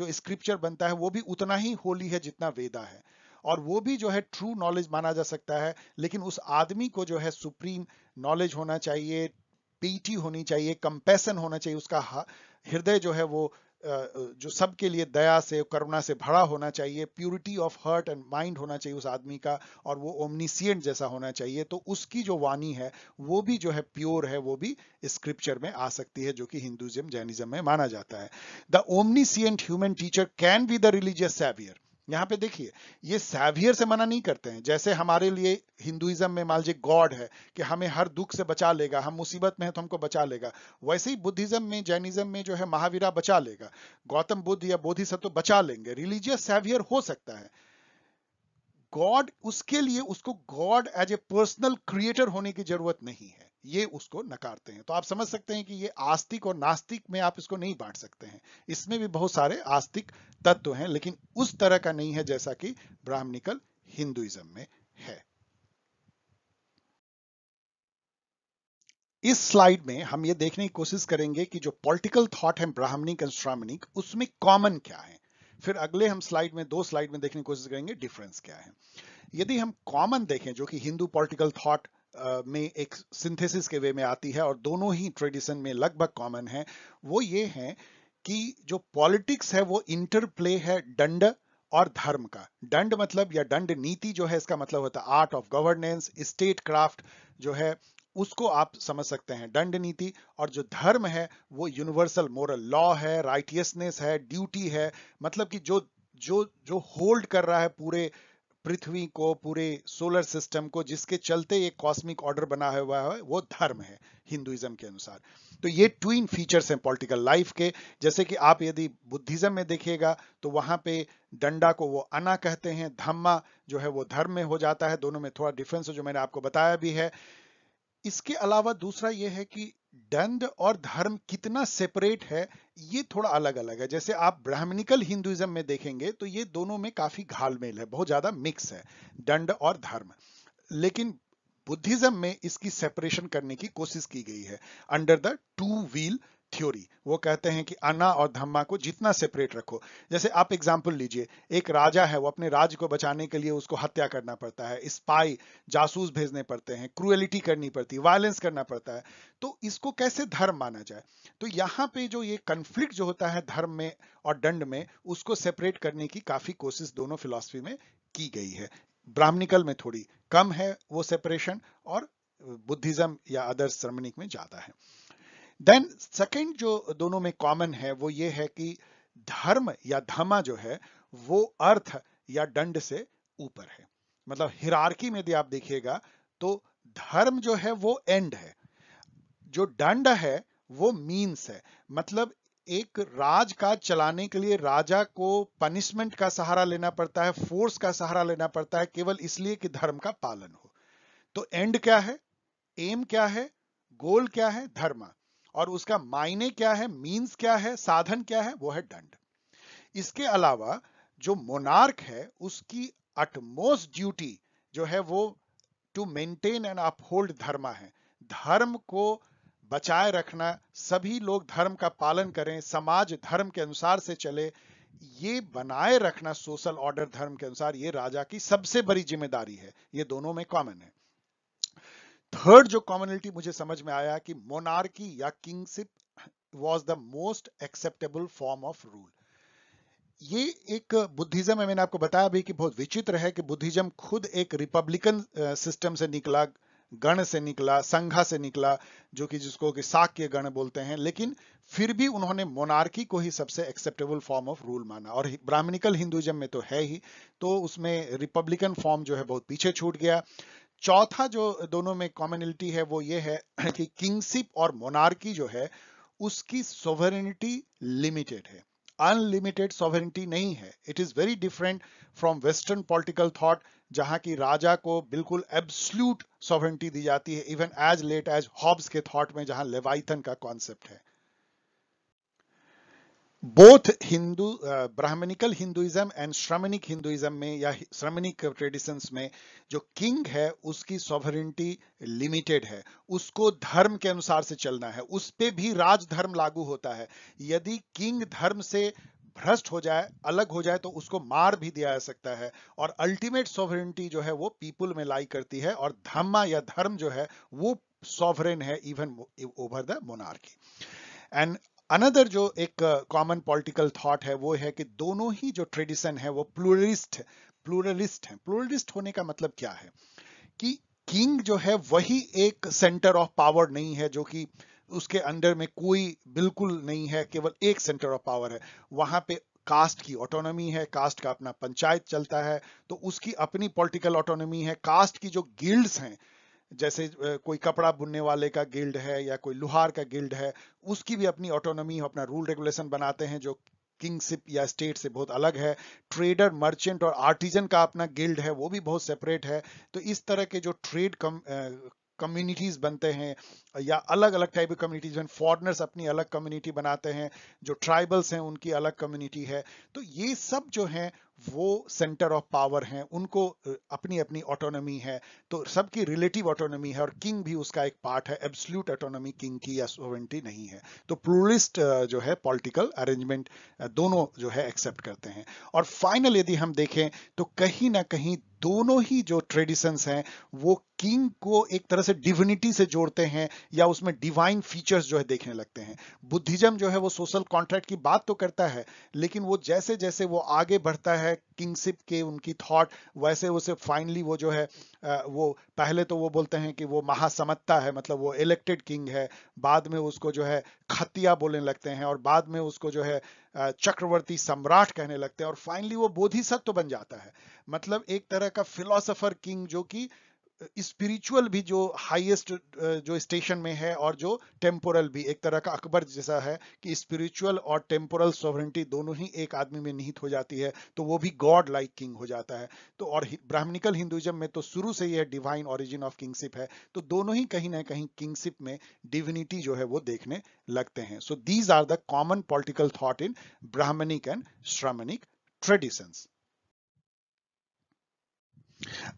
जो स्क्रिप्चर बनता है वो भी उतना ही होली है जितना वेदा है और वो भी जो है ट्रू नॉलेज माना जा सकता है लेकिन उस आदमी को जो है सुप्रीम नॉलेज होना चाहिए पीटी होनी चाहिए कंपेसन होना चाहिए उसका हृदय जो है वो जो सबके लिए दया से करुणा से भरा होना चाहिए purity of heart and mind होना चाहिए उस आदमी का और वो ओमनीसियंट जैसा होना चाहिए तो उसकी जो वाणी है वो भी जो है प्योर है वो भी स्क्रिप्चर में आ सकती है जो कि हिंदुज्म जैनिज्म में माना जाता है the omniscient human teacher can be the religious saviour यहाँ पे देखिए ये सैवियर से मना नहीं करते हैं जैसे हमारे लिए हिंदुइज्म में मान लीजिए गॉड है कि हमें हर दुख से बचा लेगा हम मुसीबत में है तो हमको बचा लेगा वैसे ही बुद्धिज्म में जैनिज्म में जो है महावीरा बचा लेगा गौतम बुद्ध या बोधि सत्व बचा लेंगे रिलीजियस सैवियर हो सकता है गॉड उसके लिए उसको God as a personal creator होने की जरूरत नहीं है ये उसको नकारते हैं तो आप समझ सकते हैं कि ये आस्तिक और नास्तिक में आप इसको नहीं बांट सकते हैं इसमें भी बहुत सारे आस्तिक तत्व हैं लेकिन उस तरह का नहीं है जैसा कि ब्राह्मणिकल हिंदुइज्म में है इस स्लाइड में हम ये देखने की कोशिश करेंगे कि जो पॉलिटिकल थॉट है ब्राह्मणिक एंड श्रामिक उसमें कॉमन क्या है फिर अगले हम स्लाइड में दो स्लाइड में देखने की कोशिश करेंगे डिफरेंस क्या है यदि हम कॉमन देखें जो कि हिंदू पॉलिटिकल थॉट में एक सिंथेसिस के वे में आती है और दोनों ही ट्रेडिशन में लगभग कॉमन है वो ये है कि जो पॉलिटिक्स है वो इंटरप्ले है दंड और धर्म का दंड मतलब या दंड नीति जो है इसका मतलब होता है art of governance statecraft जो है उसको आप समझ सकते हैं दंड नीति और जो धर्म है वो यूनिवर्सल मोरल लॉ है राइटियसनेस है ड्यूटी है मतलब कि जो जो जो होल्ड कर रहा है पूरे पृथ्वी को पूरे सोलर सिस्टम को जिसके चलते ये कॉस्मिक ऑर्डर बना हुआ है वो धर्म है हिंदुइज्म के अनुसार तो ये ट्विन फीचर्स हैं पॉलिटिकल लाइफ के जैसे कि आप यदि बुद्धिज्म में देखिएगा तो वहां पे डंडा को वो अना कहते हैं धम्मा जो है वो धर्म में हो जाता है दोनों में थोड़ा डिफरेंस जो मैंने आपको बताया भी है इसके अलावा दूसरा ये है कि दंड और धर्म कितना सेपरेट है ये थोड़ा अलग अलग है जैसे आप ब्राह्मणिकल हिंदुइज्म में देखेंगे तो ये दोनों में काफी घालमेल है बहुत ज्यादा मिक्स है दंड और धर्म लेकिन बुद्धिज्म में इसकी सेपरेशन करने की कोशिश की गई है under the two wheel theory वो कहते हैं कि अना और धम्मा को जितना सेपरेट रखो जैसे आप एग्जाम्पल लीजिए एक राजा है वो अपने राज्य को बचाने के लिए उसको हत्या करना पड़ता है स्पाई जासूस भेजने पड़ते हैं क्रुएलिटी करनी पड़ती है वायलेंस करना पड़ता है तो इसको कैसे धर्म माना जाए तो यहाँ पे जो ये कन्फ्लिक्ट जो होता है धर्म में और दंड में उसको सेपरेट करने की काफी कोशिश दोनों फिलोसफी में की गई है ब्राह्मणिकल में थोड़ी कम है वो सेपरेशन और बुद्धिज्म या अदर श्रमणिक में ज्यादा है देन सेकंड जो दोनों में कॉमन है वो ये है कि धर्म या धमा जो है वो अर्थ या दंड से ऊपर है मतलब हिरारकी में यदि आप देखिएगा तो धर्म जो है वो एंड है जो दंड है वो मीन्स है मतलब एक राज का चलाने के लिए राजा को पनिशमेंट का सहारा लेना पड़ता है फोर्स का सहारा लेना पड़ता है केवल इसलिए कि धर्म का पालन हो तो एंड क्या है एम क्या है गोल क्या है धर्मा और उसका मायने क्या है मीन्स क्या है साधन क्या है वो है दंड इसके अलावा जो मोनार्क है उसकी अटमोस्ट ड्यूटी जो है वो टू मेंटेन एंड अपहोल्ड धर्म है धर्म को बचाए रखना सभी लोग धर्म का पालन करें समाज धर्म के अनुसार से चले ये बनाए रखना सोशल ऑर्डर धर्म के अनुसार ये राजा की सबसे बड़ी जिम्मेदारी है ये दोनों में कॉमन है थर्ड जो कॉमनलिटी मुझे समझ में आया कि मोनार्की या kingship was the most acceptable form of rule ये एक बुद्धिज्म है मैंने आपको बताया भी कि बहुत विचित्र है कि बुद्धिज्म खुद एक रिपब्लिकन सिस्टम से निकला गण से निकला संघा से निकला जो कि जिसको कि साक्य गण बोलते हैं लेकिन फिर भी उन्होंने मोनार्की को ही सबसे एक्सेप्टेबल फॉर्म ऑफ रूल माना और ब्राह्मणिकल हिंदुइज्म में तो है ही तो उसमें रिपब्लिकन फॉर्म जो है बहुत पीछे छूट गया चौथा जो दोनों में कॉमनलिटी है वो ये है कि किंगशिप और मोनार्की जो है उसकी सोवरेनिटी लिमिटेड है अनलिमिटेड सॉवरेंटी नहीं है it is very different from western political thought जहां की राजा को बिल्कुल एब्सल्यूट सॉवरेंटी दी जाती है even as late as Hobbes के थॉट में जहां लेवाइथन का कॉन्सेप्ट है बोथ हिंदू ब्राह्मणिकल हिंदुइज्म एंड श्रमणिक हिंदुइज्म में या श्रमणिक ट्रेडिशंस में जो किंग है उसकी सॉवरिटी लिमिटेड है उसको धर्म के अनुसार से चलना है उस पर भी राजधर्म लागू होता है यदि किंग धर्म से भ्रष्ट हो जाए अलग हो जाए तो उसको मार भी दिया जा सकता है और अल्टीमेट सॉवरिटी जो है वो पीपुल में लाई करती है और धम्मा या धर्म जो है वो सॉवरेन है even over the monarchy and another जो एक कॉमन पॉलिटिकल थॉट है वो है कि दोनों ही जो ट्रेडिशन है वो प्लूरलिस्ट है प्लूरलिस्ट है प्लूरलिस्ट होने का मतलब क्या है कि किंग जो है वही एक सेंटर ऑफ पावर नहीं है जो कि उसके अंडर में कोई बिल्कुल नहीं है केवल एक सेंटर ऑफ पावर है वहां पे कास्ट की ऑटोनॉमी है कास्ट का अपना पंचायत चलता है तो उसकी अपनी पॉलिटिकल ऑटोनॉमी है कास्ट की जो गिल्ड्स हैं जैसे कोई कपड़ा बुनने वाले का गिल्ड है या कोई लुहार का गिल्ड है उसकी भी अपनी ऑटोनॉमी अपना रूल रेगुलेशन बनाते हैं जो किंगशिप या स्टेट से बहुत अलग है ट्रेडर मर्चेंट और आर्टिजन का अपना गिल्ड है वो भी बहुत सेपरेट है तो इस तरह के जो ट्रेड कम कम्युनिटीज बनते हैं या अलग अलग टाइप की कम्युनिटीज बन फॉरनर्स अपनी अलग कम्युनिटी बनाते हैं जो ट्राइबल्स हैं उनकी अलग कम्युनिटी है तो ये सब जो हैं वो सेंटर ऑफ पावर हैं उनको अपनी अपनी ऑटोनॉमी है तो सबकी रिलेटिव ऑटोनॉमी है और किंग भी उसका एक पार्ट है एब्सोल्यूट ऑटोनॉमी किंग की या सोवेंटी नहीं है तो प्लूरिस्ट जो है पॉलिटिकल अरेंजमेंट दोनों जो है एक्सेप्ट करते हैं और फाइनल यदि हम देखें तो कहीं ना कहीं दोनों ही जो ट्रेडिशंस हैं वो किंग को एक तरह से डिविनिटी से जोड़ते हैं या उसमें डिवाइन फीचर्स जो है देखने लगते हैं बुद्धिज्म जो है वो सोशल कॉन्ट्रैक्ट की बात तो करता है लेकिन वो जैसे जैसे वो आगे बढ़ता है है किंगशिप के उनकी थॉट वैसे उसे फाइनली वो जो है वो पहले तो वो बोलते हैं कि वो महासमत्ता है मतलब वो इलेक्टेड किंग है बाद में उसको जो है खतिया बोलने लगते हैं और बाद में उसको जो है चक्रवर्ती सम्राट कहने लगते हैं और फाइनली वो बोधिसत्व तो बन जाता है मतलब एक तरह का फिलोसफर किंग जो कि स्पिरिचुअल भी जो हाईएस्ट जो स्टेशन में है और जो टेम्पोरल भी एक तरह का अकबर जैसा है कि स्पिरिचुअल और टेम्पोरल सॉवरेंटी दोनों ही एक आदमी में निहित हो जाती है तो वो भी गॉड लाइक किंग हो जाता है तो और ब्राह्मणिकल हिंदुइज्म में तो शुरू से ही डिवाइन ऑरिजिन ऑफ किंगशिप है तो दोनों ही कहीं ना कहीं किंगशिप में डिविनिटी जो है वो देखने लगते हैं so these are the common political thought in Brahmanic and Shramanic traditions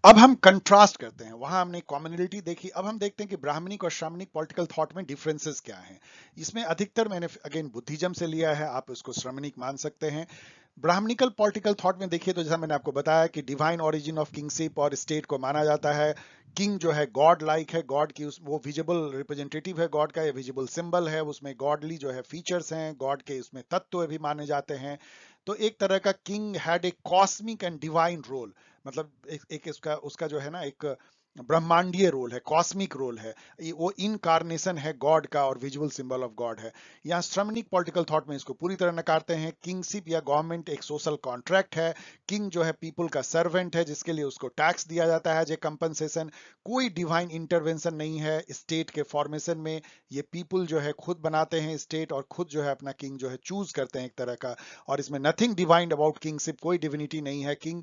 अब हम कंट्रास्ट करते हैं वहां हमने कॉमनलिटी देखी अब हम देखते हैं कि ब्राह्मणिक और श्रमणिक पॉलिटिकल थॉट में डिफरेंसेस क्या हैं इसमें अधिकतर मैंने अगेन बुद्धिज्म से लिया है आप उसको श्रमणिक मान सकते हैं ब्राह्मणिकल पॉलिटिकल थॉट में देखिए तो जैसा मैंने आपको बताया कि डिवाइन ओरिजिन ऑफ किंगशिप और स्टेट को माना जाता है किंग जो है गॉड लाइक -like है गॉड की उस वो विजिबल रिप्रेजेंटेटिव है गॉड का या विजिबल सिंबल है उसमें गॉडली जो है फीचर्स हैं गॉड के उसमें तत्व भी माने जाते हैं तो एक तरह का king had a cosmic and divine role मतलब एक, एक इसका उसका जो है ना एक ब्रह्मांडीय रोल है कॉस्मिक रोल है वो इनकारनेशन है गॉड का और विजुअल सिंबल ऑफ गॉड है यहाँ श्रमणिक पॉलिटिकल थॉट में इसको पूरी तरह नकारते हैं किंगशिप या गवर्नमेंट एक सोशल कॉन्ट्रैक्ट है किंग जो है पीपल का सर्वेंट है जिसके लिए उसको टैक्स दिया जाता है जे कंपनसेशन कोई डिवाइन इंटरवेंशन नहीं है स्टेट के फॉर्मेशन में ये पीपुल जो है खुद बनाते हैं स्टेट और खुद जो है अपना किंग जो है चूज करते हैं एक तरह का और इसमें नथिंग डिवाइंड अबाउट किंगशिप कोई डिविनिटी नहीं है king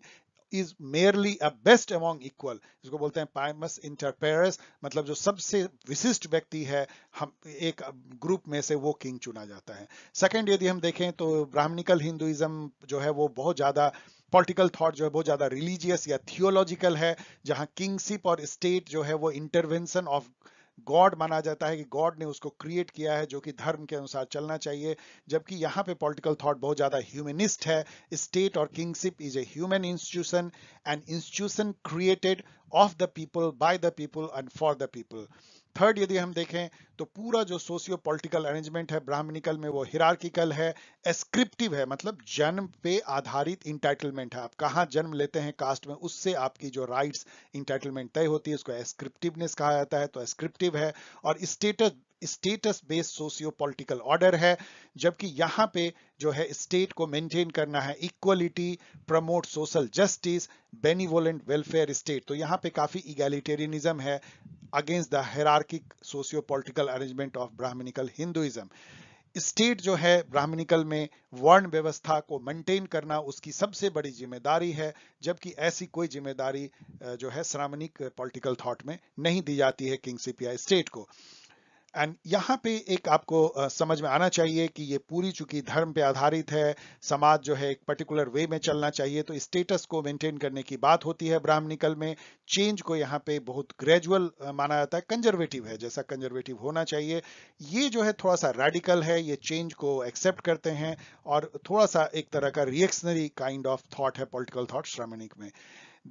is merely a best among equal इसको बोलते हैं पाइमस इंटरपेरस मतलब जो सबसे विशिष्ट व्यक्ति है हम एक ग्रुप में से वो किंग चुना जाता है सेकेंड यदि हम देखें तो ब्राह्मणिकल हिंदुइज्म जो है वो बहुत ज़्यादा पॉलिटिकल थॉट जो है बहुत ज़्यादा रिलीजियस या थियोलॉजिकल है जहां किंगशिप और स्टेट जो है वो इंटरवेंशन ऑफ गॉड माना जाता है कि गॉड ने उसको क्रिएट किया है जो कि धर्म के अनुसार चलना चाहिए जबकि यहाँ पे पॉलिटिकल थॉट बहुत ज्यादा ह्यूमनिस्ट है स्टेट और kingship is a human institution and institution created of the people by the people and for the people third यदि हम देखें तो पूरा जो सोशियो पॉलिटिकल अरेंजमेंट है ब्राह्मणिकल में वो हिरार्किकल है एस्क्रिप्टिव है मतलब जन्म पे आधारित इंटाइटलमेंट है आप कहाँ जन्म लेते हैं कास्ट में उससे आपकी जो राइट्स इंटाइटलमेंट तय होती है उसको एस्क्रिप्टिवनेस कहा जाता है तो एस्क्रिप्टिव है और status status based socio political order है जबकि यहाँ पे जो है स्टेट को मेंटेन करना है equality promote social justice benevolent welfare state तो यहाँ पे काफी इगेलिटेरियनिज्म है against the hierarchic socio political arrangement of Brahmanical Hinduism state जो है ब्राह्मणिकल में वर्ण व्यवस्था को मेंटेन करना उसकी सबसे बड़ी जिम्मेदारी है जबकि ऐसी कोई जिम्मेदारी जो है श्रामणिक पॉलिटिकल थॉट में नहीं दी जाती है किंग सीपीआई स्टेट को एंड यहाँ पे एक आपको समझ में आना चाहिए कि ये पूरी चुकी धर्म पे आधारित है समाज जो है एक पर्टिकुलर वे में चलना चाहिए तो स्टेटस को मेंटेन करने की बात होती है ब्राह्मणिकल में चेंज को यहाँ पे बहुत ग्रेजुअल माना जाता है कंजर्वेटिव है जैसा कंजर्वेटिव होना चाहिए ये जो है थोड़ा सा रेडिकल है ये चेंज को एक्सेप्ट करते हैं और थोड़ा सा एक तरह का रिएक्शनरी काइंड ऑफ थॉट है पॉलिटिकल थॉट श्रामणिक में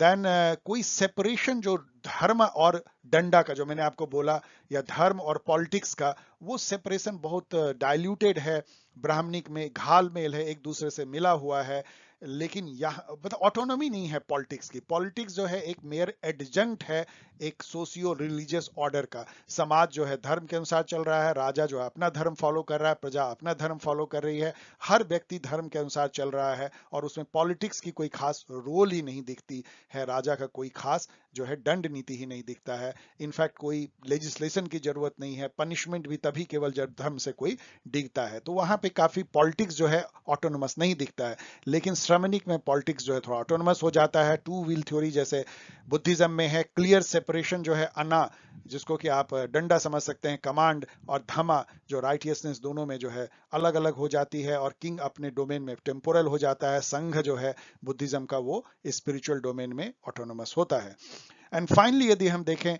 देन uh, कोई सेपरेशन जो धर्म और डंडा का जो मैंने आपको बोला या धर्म और पॉलिटिक्स का वो सेपरेशन बहुत डाइल्यूटेड uh, है ब्राह्मणिक में घाल मेल है एक दूसरे से मिला हुआ है लेकिन यह मतलब ऑटोनॉमी नहीं है पॉलिटिक्स की पॉलिटिक्स जो है एक मेयर एडजेंट है एक सोशियो रिलीजियस ऑर्डर का समाज जो है धर्म के अनुसार चल रहा है राजा जो है अपना धर्म फॉलो कर रहा है प्रजा अपना धर्म फॉलो कर रही है हर व्यक्ति धर्म के अनुसार चल रहा है और उसमें पॉलिटिक्स की कोई खास रोल ही नहीं दिखती है राजा का कोई खास जो है दंड नीति ही नहीं दिखता है इनफैक्ट कोई लेजिस्लेशन की जरूरत नहीं है पनिशमेंट भी तभी केवल जब धर्म से कोई डिगता है तो वहां पे काफी पॉलिटिक्स जो है ऑटोनोमस नहीं दिखता है लेकिन श्रमणिक में पॉलिटिक्स जो है थोड़ा ऑटोनमस हो जाता है टू व्हील थ्योरी जैसे बुद्धिज्म में है क्लियर सेपरेशन जो है अना जिसको कि आप डंडा समझ सकते हैं कमांड और धमा जो राइटियसनेस दोनों में जो है अलग अलग हो जाती है और किंग अपने डोमेन में टेम्पोरल हो जाता है संघ जो है बुद्धिज्म का वो स्पिरिचुअल डोमेन में ऑटोनोमस होता है एंड फाइनली यदि हम देखें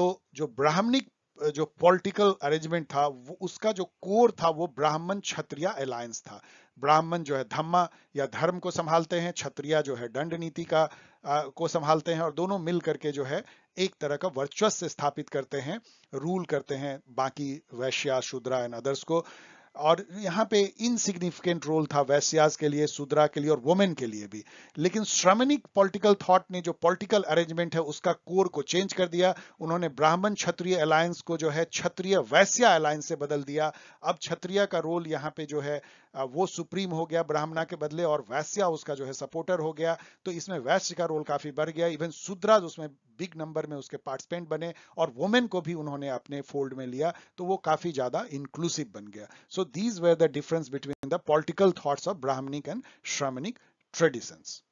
तो जो ब्राह्मणिक जो पॉलिटिकल अरेंजमेंट था वो उसका जो कोर था वो ब्राह्मण क्षत्रिय अलायंस था ब्राह्मण जो है धम्मा या धर्म को संभालते हैं क्षत्रिया जो है दंड नीति का आ, को संभालते हैं और दोनों मिल करके जो है एक तरह का वर्चस्व स्थापित करते हैं रूल करते हैं बाकी वैश्या शुद्रा एंड अदर्स को और यहाँ पे इनसिग्निफिकेंट रोल था वैश्याज के लिए सुद्रा के लिए और वुमेन के लिए भी लेकिन श्रमणिक पॉलिटिकल थॉट ने जो पॉलिटिकल अरेंजमेंट है उसका कोर को चेंज कर दिया उन्होंने ब्राह्मण क्षत्रिय अलायंस को जो है क्षत्रिय वैश्या अलायंस से बदल दिया अब क्षत्रिय का रोल यहाँ पे जो है वो सुप्रीम हो गया ब्राह्मणा के बदले और वैश्या उसका जो है सपोर्टर हो गया तो इसमें वैश्य का रोल काफी बढ़ गया इवन सुद्राज उसमें बिग नंबर में उसके पार्टिसिपेंट बने और वोमेन को भी उन्होंने अपने फोल्ड में लिया तो वो काफी ज्यादा इंक्लूसिव बन गया so these were the difference between the political thoughts of Brahmanic and Shramanic traditions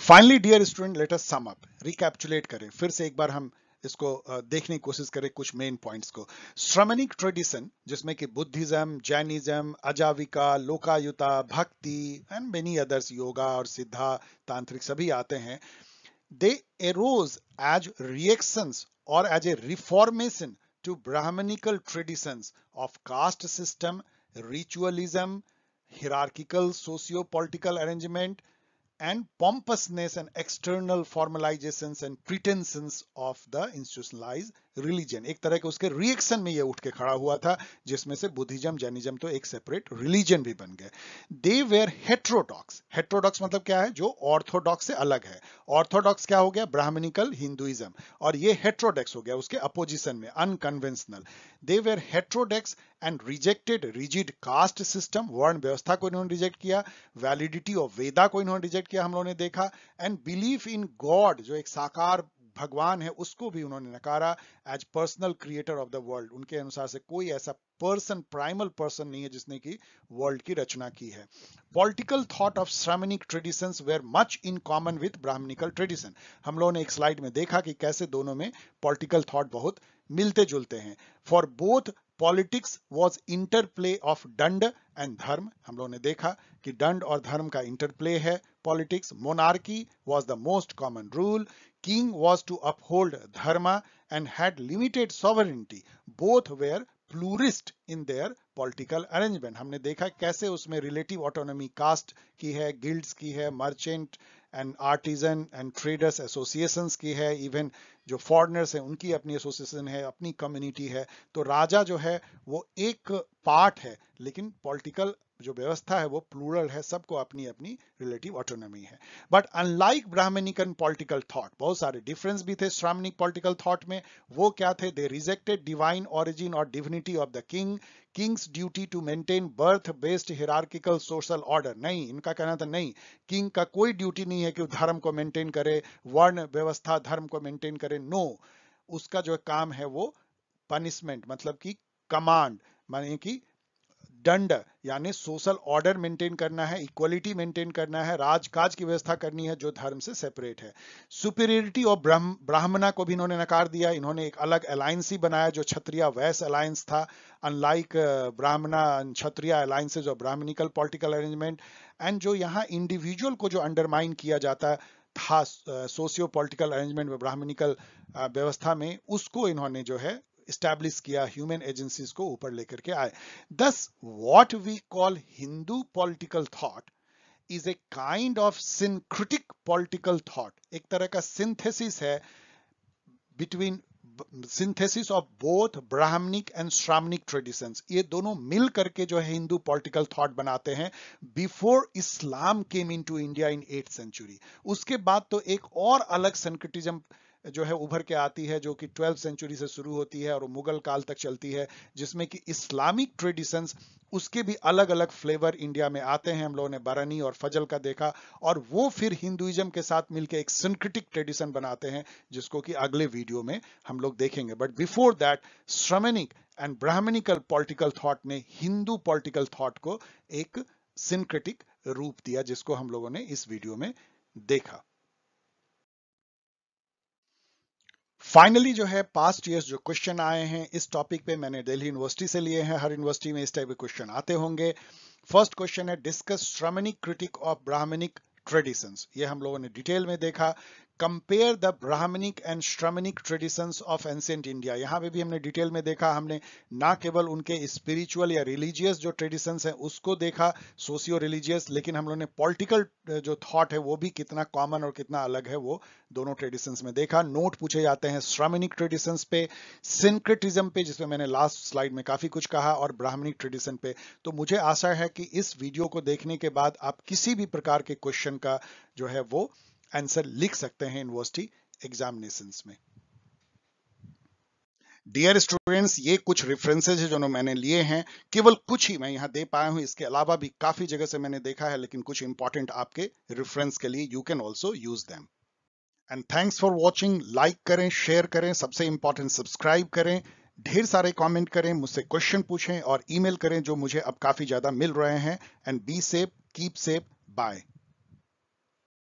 finally dear student later sum up up, करें फिर से एक बार हम इसको देखने की कोशिश करें कुछ मेन पॉइंट्स को श्रमणिक ट्रेडिशन जिसमें कि बुद्धिज्म जैनिज्म अजाविका लोकायुता भक्ति एंड मेनी अदर्स योगा और सिद्धा तांत्रिक सभी आते हैं दे एरोज एज रिएक्शंस और as a reformation to Brahmanical traditions of caste system ritualism hierarchical socio political arrangement and pompousness and external formalizations and pretensions of the institutionalized religion एक तरह के उसके रिएक्शन में ये उठ के खड़ा हुआ था जिसमें से बुद्धिज्म जैनिज्म तो एक सेपरेट रिलीजन भी बन गए दे वेयर हेट्रोडॉक्स हेट्रोडॉक्स मतलब क्या है जो ऑर्थोडॉक्स से अलग है ऑर्थोडॉक्स क्या हो गया ब्राह्मणिकल हिंदुइज्म और ये हेट्रोडेक्स हो गया उसके अपोजिशन में unconventional they were heterodox and rejected rigid caste system वर्ण व्यवस्था को इन्होंने रिजेक्ट किया वैलिडिटी ऑफ वेदा को इन्होंने रिजेक्ट किया हम लोगों ने देखा एंड बिलीफ इन गॉड जो एक साकार भगवान है उसको भी उन्होंने नकारा as personal creator of the world उनके अनुसार से कोई ऐसा पर्सन प्राइमल पर्सन नहीं है जिसने की वर्ल्ड की रचना की है political thought of Shramanic tradition were much in common with Brahmanical tradition हम लोगों ने एक स्लाइड में देखा कि कैसे दोनों में पॉलिटिकल थॉट बहुत मिलते जुलते हैं for both politics was interplay of danda and dharma हम लोगों ने देखा कि दंड और धर्म का इंटरप्ले है politics, monarchy was the most common rule. King was to uphold dharma and had limited sovereignty. Both were pluralist in their political arrangement हमने देखा कैसे उसमें रिलेटिव ऑटोनॉमी कास्ट की है गिल्ड्स की है merchant and artisan and traders association की है इवन जो फॉरनर्स हैं उनकी अपनी एसोसिएशन है अपनी कम्युनिटी है तो राजा जो है वो एक पार्ट है लेकिन पॉलिटिकल जो व्यवस्था है वो प्लूरल है सबको अपनी अपनी रिलेटिव ऑटोनॉमी है but unlike Brahmanical political thought बहुत सारे डिफरेंस भी थे श्रामणिक पॉलिटिकल थॉट में वो क्या थे दे रिजेक्टेड डिवाइन ऑरिजिन और divinity of the king king's duty to maintain birth based hierarchical social order नहीं इनका कहना था नहीं किंग का कोई ड्यूटी नहीं है कि धर्म को मेंटेन करे वर्ण व्यवस्था धर्म को मेंटेन करे नो no. उसका जो काम है वो पनिशमेंट मतलब कि कमांड माने कि दंड यानी सोशल ऑर्डर मेंटेन करना है इक्वलिटी मेंटेन करना है राजकाज की व्यवस्था करनी है जो धर्म से सेपरेट है सुपीरियरिटी और ब्राह्मणा को भी इन्होंने नकार दिया इन्होंने एक अलग अलायंस ही बनाया जो छत्रिया वैस अलायंस था अनलाइक ब्राह्मणा क्षत्रिया अलायंसेज और ब्राह्मणिकल पॉलिटिकल अरेंजमेंट एंड जो यहाँ इंडिविजुअल को जो अंडरमाइन किया जाता था सोशियो पॉलिटिकल अरेंजमेंट में ब्राह्मणिकल व्यवस्था में उसको इन्होंने जो है स्टैब्लिश किया ह्यूमन एजेंसीज को ऊपर लेकर के आए thus what we call Hindu political thought is a kind of syncretic political thought एक तरह का सिंथेसिस है between synthesis of both Brahmanic and Shramanic traditions ये दोनों मिल करके जो है हिंदू पॉलिटिकल थॉट बनाते हैं before Islam came into India in eight century उसके बाद तो एक और अलग सिंक्रिटिज्म जो है उभर के आती है जो कि ट्वेल्थ सेंचुरी से शुरू होती है और मुगल काल तक चलती है जिसमें कि इस्लामिक ट्रेडिशंस उसके भी अलग अलग फ्लेवर इंडिया में आते हैं हम लोगों ने बरनी और फजल का देखा और वो फिर हिंदुइज्म के साथ मिलकर एक सिंक्रिटिक ट्रेडिशन बनाते हैं जिसको कि अगले वीडियो में हम लोग देखेंगे but before that Shramanic and Brahmanical political thought ने हिंदू पॉलिटिकल थॉट को एक सिंक्रेटिक रूप दिया जिसको हम लोगों ने इस वीडियो में देखा फाइनली जो है पास्ट ईयर्स जो क्वेश्चन आए हैं इस टॉपिक पे मैंने दिल्ली यूनिवर्सिटी से लिए हैं हर यूनिवर्सिटी में इस टाइप के क्वेश्चन आते होंगे फर्स्ट क्वेश्चन है discuss Shramanic critique of Brahmanic traditions ये हम लोगों ने डिटेल में देखा compare the Brahmanic and Shramanic traditions of ancient India यहाँ पे भी हमने डिटेल में देखा हमने ना केवल उनके स्पिरिचुअल या रिलीजियस जो ट्रेडिशंस हैं उसको देखा सोशियो रिलीजियस लेकिन हम लोगों ने पॉलिटिकल जो थॉट है वो भी कितना कॉमन और कितना अलग है वो दोनों ट्रेडिशंस में देखा नोट पूछे जाते हैं श्रमणिक ट्रेडिशंस पे सिंक्रेटिज्म पे जिसमें मैंने लास्ट स्लाइड में काफी कुछ कहा और ब्राह्मणिक ट्रेडिशन पे तो मुझे आशा है कि इस वीडियो को देखने के बाद आप किसी भी प्रकार के क्वेश्चन का जो है वो आंसर लिख सकते हैं यूनिवर्सिटी एग्जामिनेशन में डियर स्टूडेंट्स ये कुछ रेफरेंसेज है जो मैंने लिए हैं केवल कुछ ही मैं यहाँ दे पाया हूँ इसके अलावा भी काफी जगह से मैंने देखा है लेकिन कुछ इंपॉर्टेंट आपके रेफरेंस के लिए you can also use them and thanks for watching like करें शेयर करें सबसे इंपॉर्टेंट सब्सक्राइब करें ढेर सारे कॉमेंट करें मुझसे क्वेश्चन पूछें और मेल करें जो मुझे अब काफी ज्यादा मिल रहे हैं and be safe keep safe bye